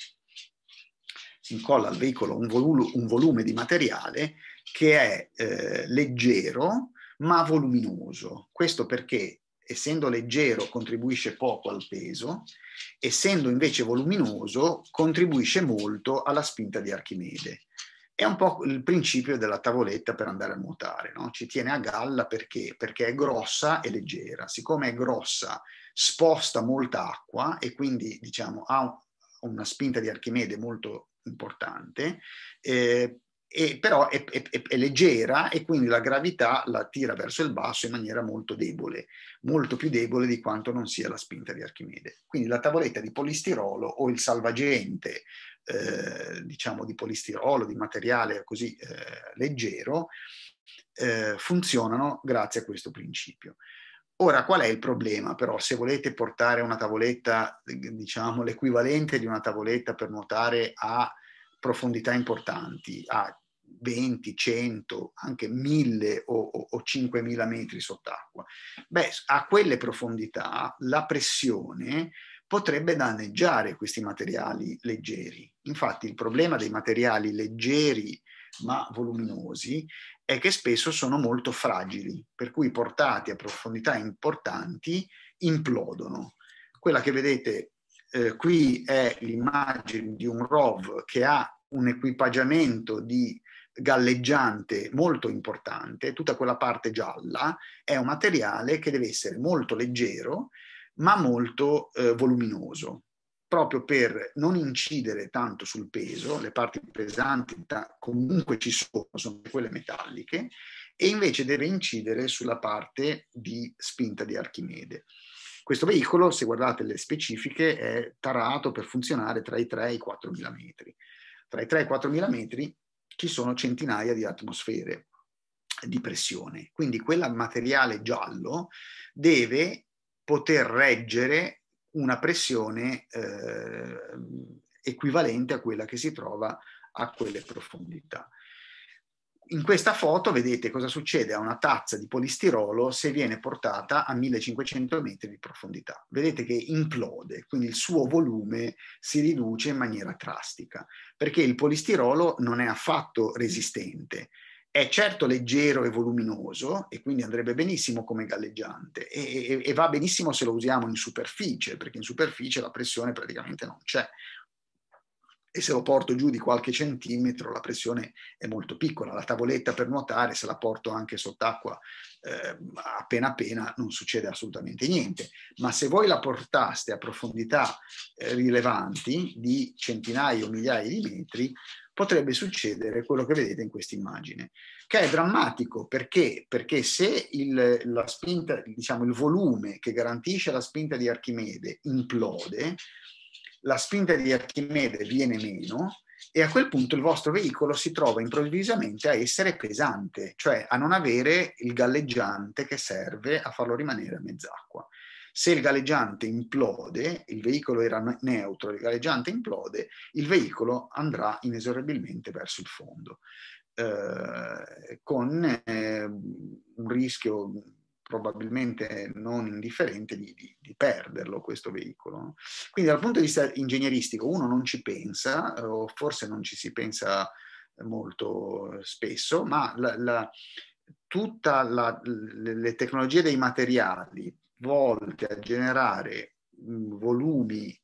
S2: incolla al veicolo un, volu- un volume di materiale che è eh, leggero ma voluminoso. Questo perché essendo leggero contribuisce poco al peso, essendo invece voluminoso contribuisce molto alla spinta di Archimede. È un po' il principio della tavoletta per andare a nuotare, no? ci tiene a galla perché? perché è grossa e leggera, siccome è grossa sposta molta acqua e quindi diciamo, ha una spinta di Archimede molto importante, eh, e però è, è, è, leggera e quindi la gravità la tira verso il basso in maniera molto debole, molto più debole di quanto non sia la spinta di Archimede. Quindi la tavoletta di polistirolo o il salvagente, eh, diciamo di polistirolo, di materiale così eh, leggero, eh, funzionano grazie a questo principio. Ora, qual è il problema però? Se volete portare una tavoletta, diciamo l'equivalente di una tavoletta per nuotare a profondità importanti, a 20, 100, anche 1000 o, o, o 5000 metri sott'acqua, beh, a quelle profondità la pressione potrebbe danneggiare questi materiali leggeri. Infatti il problema dei materiali leggeri ma voluminosi è che spesso sono molto fragili, per cui portati a profondità importanti implodono. Quella che vedete eh, qui è l'immagine di un ROV che ha un equipaggiamento di galleggiante molto importante, tutta quella parte gialla è un materiale che deve essere molto leggero ma molto eh, voluminoso proprio per non incidere tanto sul peso, le parti pesanti comunque ci sono, sono quelle metalliche, e invece deve incidere sulla parte di spinta di Archimede. Questo veicolo, se guardate le specifiche, è tarato per funzionare tra i 3 e i 4 mila metri. Tra i 3 e i 4 mila metri ci sono centinaia di atmosfere di pressione, quindi quel materiale giallo deve poter reggere una pressione eh, equivalente a quella che si trova a quelle profondità. In questa foto vedete cosa succede a una tazza di polistirolo se viene portata a 1500 metri di profondità. Vedete che implode, quindi il suo volume si riduce in maniera drastica, perché il polistirolo non è affatto resistente, è certo leggero e voluminoso e quindi andrebbe benissimo come galleggiante e, e, e, va benissimo se lo usiamo in superficie, perché in superficie la pressione praticamente non c'è. E se lo porto giù di qualche centimetro la pressione è molto piccola. La tavoletta per nuotare, se la porto anche sott'acqua eh, appena appena, non succede assolutamente niente. Ma se voi la portaste a profondità eh, rilevanti di centinaia o migliaia di metri, potrebbe succedere quello che vedete in questa immagine, che è drammatico perché, perché se il, la spinta, diciamo, il volume che garantisce la spinta di Archimede implode, la spinta di Archimede viene meno e a quel punto il vostro veicolo si trova improvvisamente a essere pesante, cioè a non avere il galleggiante che serve a farlo rimanere a mezz'acqua. Se il galleggiante implode, il veicolo era neutro, il galleggiante implode, il veicolo andrà inesorabilmente verso il fondo, eh, con eh, un rischio probabilmente non indifferente di, di, di, perderlo questo veicolo. Quindi dal punto di vista ingegneristico uno non ci pensa, eh, o forse non ci si pensa eh, molto spesso, ma la, la, tutte le tecnologie dei materiali, volte a generare mm, volumi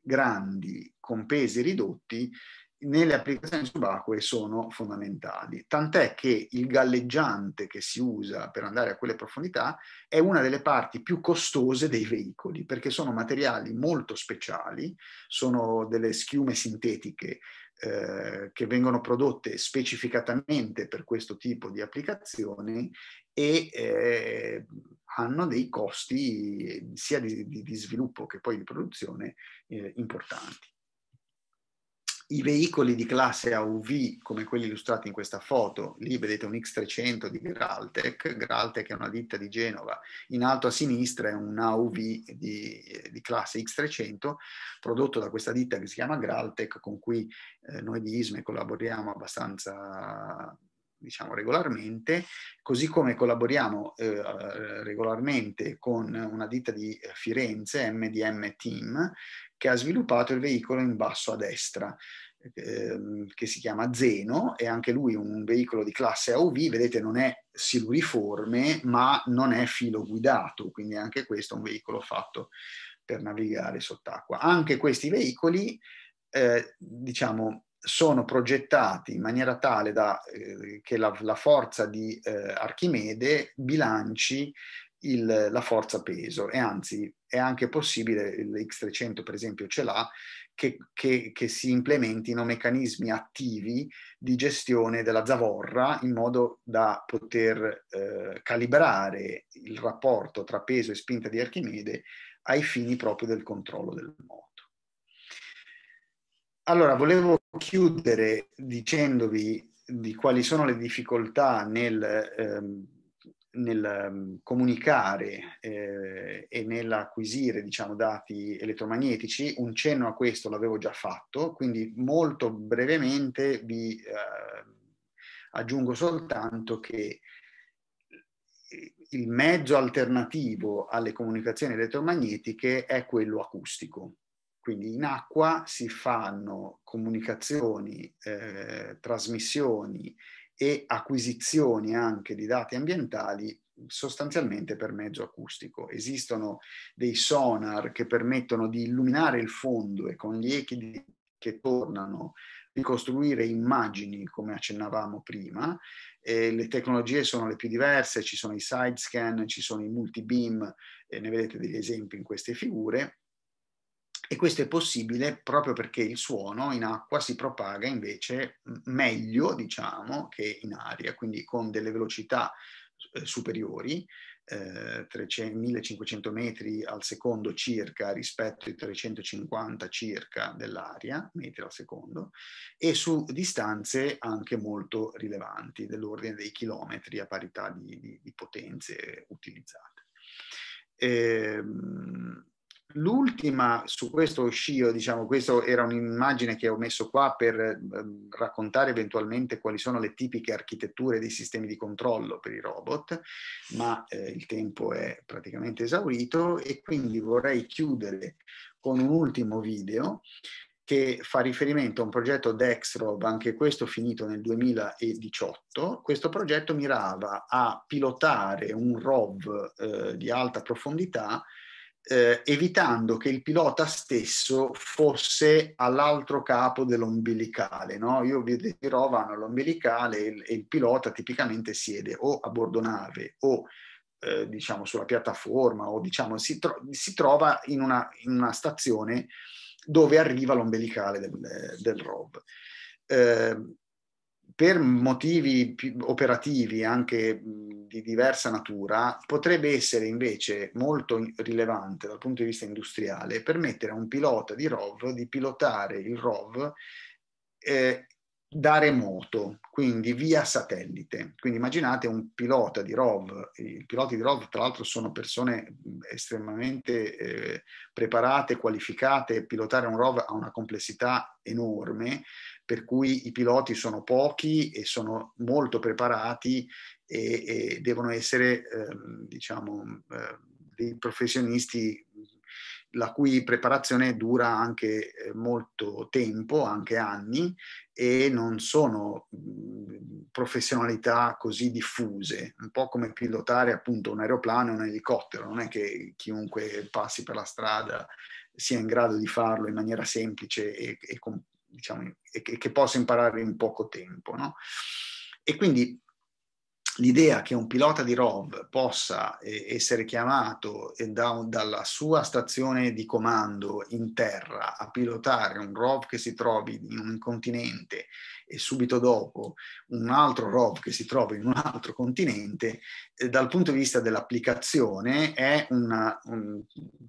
S2: grandi con pesi ridotti nelle applicazioni subacquee sono fondamentali, tant'è che il galleggiante che si usa per andare a quelle profondità è una delle parti più costose dei veicoli, perché sono materiali molto speciali, sono delle schiume sintetiche eh, che vengono prodotte specificatamente per questo tipo di applicazioni e eh, hanno dei costi eh, sia di, di, di, sviluppo che poi di produzione eh, importanti. I veicoli di classe AUV, come quelli illustrati in questa foto, lì vedete un X300 di Graltec, Graltec è una ditta di Genova, in alto a sinistra è un AUV di, eh, di classe X300 prodotto da questa ditta che si chiama Graltec, con cui eh, noi di ISME collaboriamo abbastanza diciamo, regolarmente, così come collaboriamo eh, regolarmente con una ditta di Firenze, MDM Team, che ha sviluppato il veicolo in basso a destra ehm, che si chiama Zeno, è anche lui un veicolo di classe AUV, vedete non è siluriforme ma non è filo guidato, quindi anche questo è un veicolo fatto per navigare sott'acqua. Anche questi veicoli, eh, diciamo, sono progettati in maniera tale da, eh, che la, la, forza di eh, Archimede bilanci il, la forza peso e anzi è anche possibile, l'X300 per esempio ce l'ha, che, che, che, si implementino meccanismi attivi di gestione della zavorra in modo da poter eh, calibrare il rapporto tra peso e spinta di Archimede ai fini proprio del controllo del moto. Allora, volevo chiudere dicendovi di quali sono le difficoltà nel, ehm, nel ehm, comunicare eh, e nell'acquisire diciamo, dati elettromagnetici. Un cenno a questo l'avevo già fatto, quindi molto brevemente vi eh, aggiungo soltanto che il mezzo alternativo alle comunicazioni elettromagnetiche è quello acustico quindi in acqua si fanno comunicazioni, eh, trasmissioni e acquisizioni anche di dati ambientali sostanzialmente per mezzo acustico. Esistono dei sonar che permettono di illuminare il fondo e con gli echi che tornano ricostruire immagini come accennavamo prima. Eh, le tecnologie sono le più diverse, ci sono i side scan, ci sono i multi beam, e eh, ne vedete degli esempi in queste figure e questo è possibile proprio perché il suono in acqua si propaga invece meglio, diciamo, che in aria, quindi con delle velocità eh, superiori, eh, 300, 1500 metri al secondo circa rispetto ai 350 circa dell'aria, metri al secondo, e su distanze anche molto rilevanti, dell'ordine dei chilometri a parità di, di, di potenze utilizzate. Ehm, L'ultima su questo scio, diciamo, questa era un'immagine che ho messo qua per eh, raccontare eventualmente quali sono le tipiche architetture dei sistemi di controllo per i robot, ma eh, il tempo è praticamente esaurito e quindi vorrei chiudere con un ultimo video che fa riferimento a un progetto Dexrob, anche questo finito nel 2018. Questo progetto mirava a pilotare un ROV eh, di alta profondità eh, evitando che il pilota stesso fosse all'altro capo dell'ombilicale. No? Io vi dirò, vanno all'ombilicale e il, e il pilota tipicamente siede o a bordo nave o eh, diciamo sulla piattaforma o diciamo si, tro- si trova in una, in una, stazione dove arriva l'ombelicale del, del ROV. Eh, per motivi operativi anche mhmm, di diversa natura, potrebbe essere invece molto rilevante dal punto di vista industriale permettere a un pilota di ROV di pilotare il ROV eh, da remoto, quindi via satellite. Quindi immaginate un pilota di ROV, i piloti di ROV tra l'altro sono persone mhmm, estremamente eh, preparate, qualificate, pilotare un ROV ha una complessità enorme, per cui i piloti sono pochi e sono molto preparati e, e devono essere, eh, diciamo, eh, dei professionisti la cui preparazione dura anche eh, molto tempo, anche anni, e non sono mm, professionalità così diffuse, un po' come pilotare appunto un aeroplano o un elicottero, non è che chiunque passi per la strada sia in grado di farlo in maniera semplice e, e, diciamo, e che, che possa imparare in poco tempo. No? E quindi l'idea che un pilota di ROV possa eh, essere chiamato eh, da, dalla sua stazione di comando in terra a pilotare un ROV che si trovi in un continente e subito dopo un altro ROV che si trova in un altro continente, eh, dal punto di vista dell'applicazione è una, una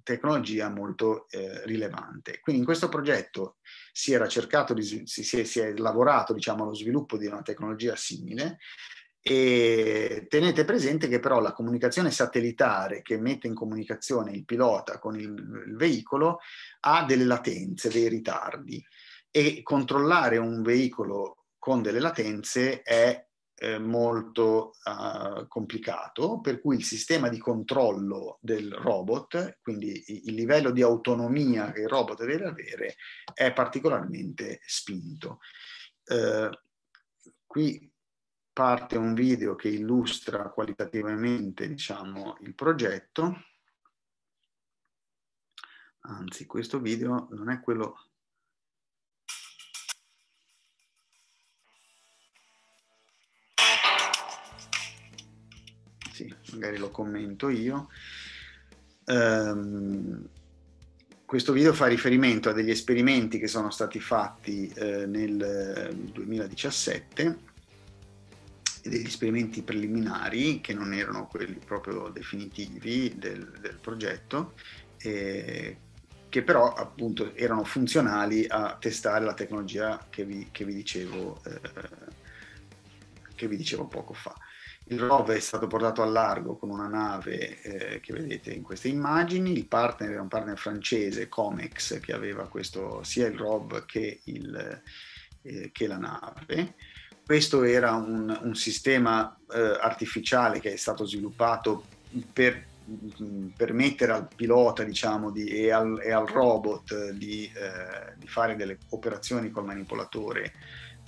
S2: tecnologia molto eh, rilevante. Quindi in questo progetto si era cercato, di, si, si, è, si è lavorato diciamo, allo sviluppo di una tecnologia simile, e tenete presente che però la comunicazione satellitare che mette in comunicazione il pilota con il, il veicolo ha delle latenze, dei ritardi e controllare un veicolo con delle latenze è eh, molto uh, complicato, per cui il sistema di controllo del robot, quindi il livello di autonomia che il robot deve avere, è particolarmente spinto. Uh, qui parte un video che illustra qualitativamente diciamo, il progetto. Anzi, questo video non è quello... Sì, magari lo commento io. Um, questo video fa riferimento a degli esperimenti che sono stati fatti eh, nel 2017 eh, degli esperimenti preliminari, che non erano quelli proprio definitivi del, del progetto, eh, che però appunto erano funzionali a testare la tecnologia che vi, che vi, dicevo, eh, che vi dicevo, poco fa. Il ROV è stato portato a largo con una nave eh, che vedete in queste immagini, il partner era un partner francese, Comex, che aveva questo, sia il ROV che, eh, che la nave questo era un, un sistema eh, artificiale che è stato sviluppato per mm, permettere al pilota diciamo, di, e, al, e, al, robot eh, di, eh, di, fare delle operazioni col manipolatore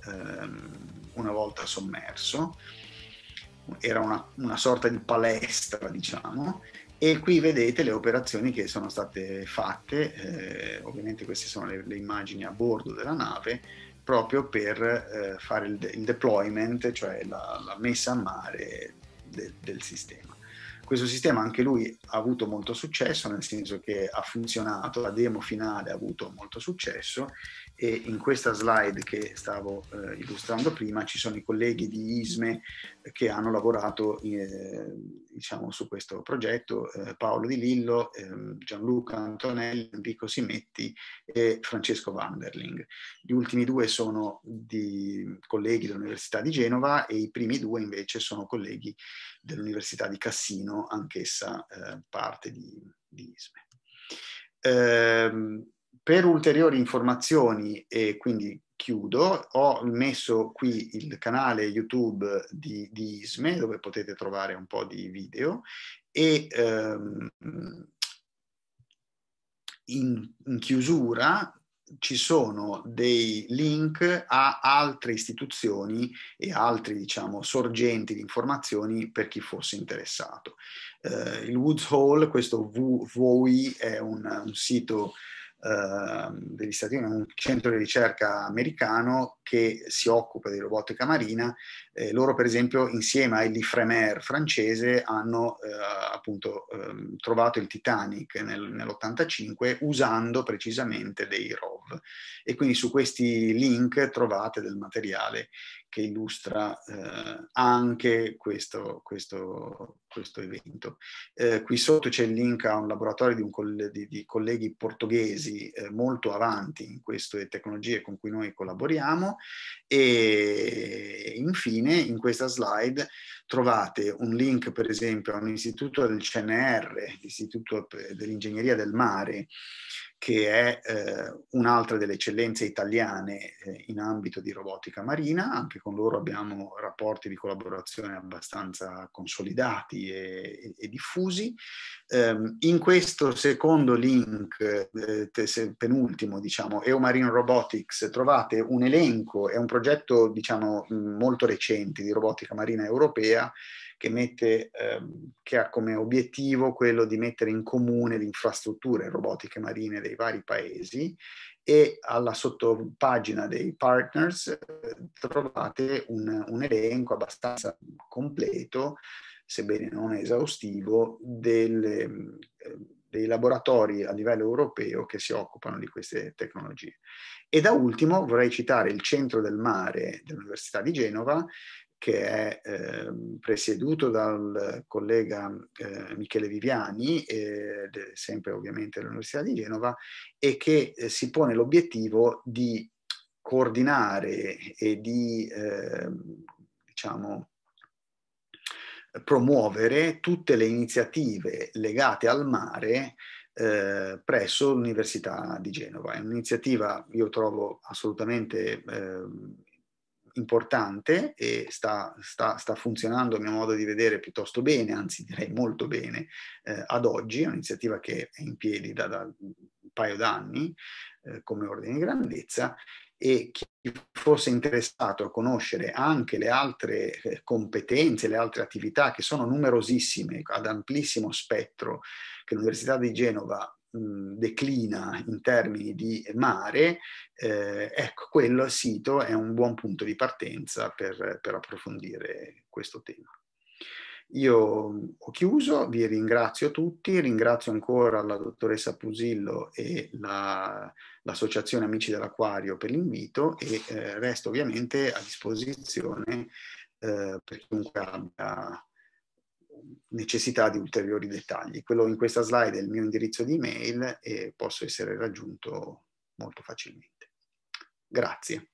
S2: ehm, una volta sommerso era una, una, sorta di palestra, diciamo, e qui vedete le operazioni che sono state fatte, eh, ovviamente queste sono le, le, immagini a bordo della nave, proprio per eh, fare il, de- il, deployment, cioè la, la messa a mare de- del sistema. Questo sistema anche lui ha avuto molto successo, nel senso che ha funzionato, la demo finale ha avuto molto successo e in questa slide che stavo eh, illustrando prima ci sono i colleghi di ISME che hanno lavorato eh, diciamo, su questo progetto, eh, Paolo Di Lillo, ehm, Gianluca Antonelli, Enrico Simetti e Francesco Vanderling. Gli ultimi due sono di colleghi dell'Università di Genova e i primi due invece sono colleghi dell'Università di Cassino, anch'essa eh, parte di, di ISME. Ehm, per ulteriori informazioni, e quindi chiudo, ho messo qui il canale YouTube di, di Isme, dove potete trovare un po' di video, e ehm, in, in chiusura ci sono dei link a altre istituzioni e altri diciamo, sorgenti di informazioni per chi fosse interessato. Eh, il Woods Hall, questo VOI, è un, un sito Ehm, degli Stati Uniti, un centro di ricerca americano che si occupa di robotica marina. Eh, loro, per esempio, insieme all'IFREMER francese hanno eh, appunto eh, trovato il Titanic nel, nell'85 usando precisamente dei ROV. E quindi su questi link trovate del materiale che illustra eh, anche questo, questo, questo evento. Eh, qui sotto c'è il link a un laboratorio di, un coll di, di colleghi portoghesi eh, molto avanti in queste tecnologie con cui noi collaboriamo e infine in questa slide trovate un link per esempio a un istituto del CNR, l'Istituto dell'Ingegneria del Mare, che è eh, un'altra delle eccellenze italiane eh, in ambito di robotica marina, anche con loro abbiamo rapporti di collaborazione abbastanza consolidati e, e, e diffusi. Um, in questo secondo link, eh, penultimo, diciamo, EOMarine Robotics, trovate un elenco, è un progetto diciamo, molto recente di robotica marina europea che, mette, ehm, che ha come obiettivo quello di mettere in comune le infrastrutture robotiche marine dei vari paesi e alla sottopagina dei partners eh, trovate un, un elenco abbastanza completo, sebbene non esaustivo, delle, ehm, dei laboratori a livello europeo che si occupano di queste tecnologie. E da ultimo vorrei citare il Centro del Mare dell'Università di Genova, che è eh, presieduto dal collega eh, Michele Viviani, eh, sempre ovviamente dell'Università di Genova, e che eh, si pone l'obiettivo di coordinare e di, ehm, diciamo, promuovere tutte le iniziative legate al mare eh, presso l'Università di Genova. È un'iniziativa, io trovo assolutamente eh, importante e sta, sta, sta, funzionando a mio modo di vedere piuttosto bene, anzi direi molto bene eh, ad oggi, è un'iniziativa che è in piedi da, da un paio d'anni eh, come ordine di grandezza e chi fosse interessato a conoscere anche le altre eh, competenze, le altre attività che sono numerosissime, ad amplissimo spettro, che l'Università di Genova declina in termini di mare, eh, ecco, quello sito è un buon punto di partenza per, per approfondire questo tema. Io ho chiuso, vi ringrazio tutti, ringrazio ancora la dottoressa Pusillo e l'Associazione Amici dell'Acquario per l'invito e eh, resto ovviamente a disposizione eh, per chiunque abbia necessità di ulteriori dettagli. Quello in questa slide è il mio indirizzo di email e posso essere raggiunto molto facilmente. Grazie.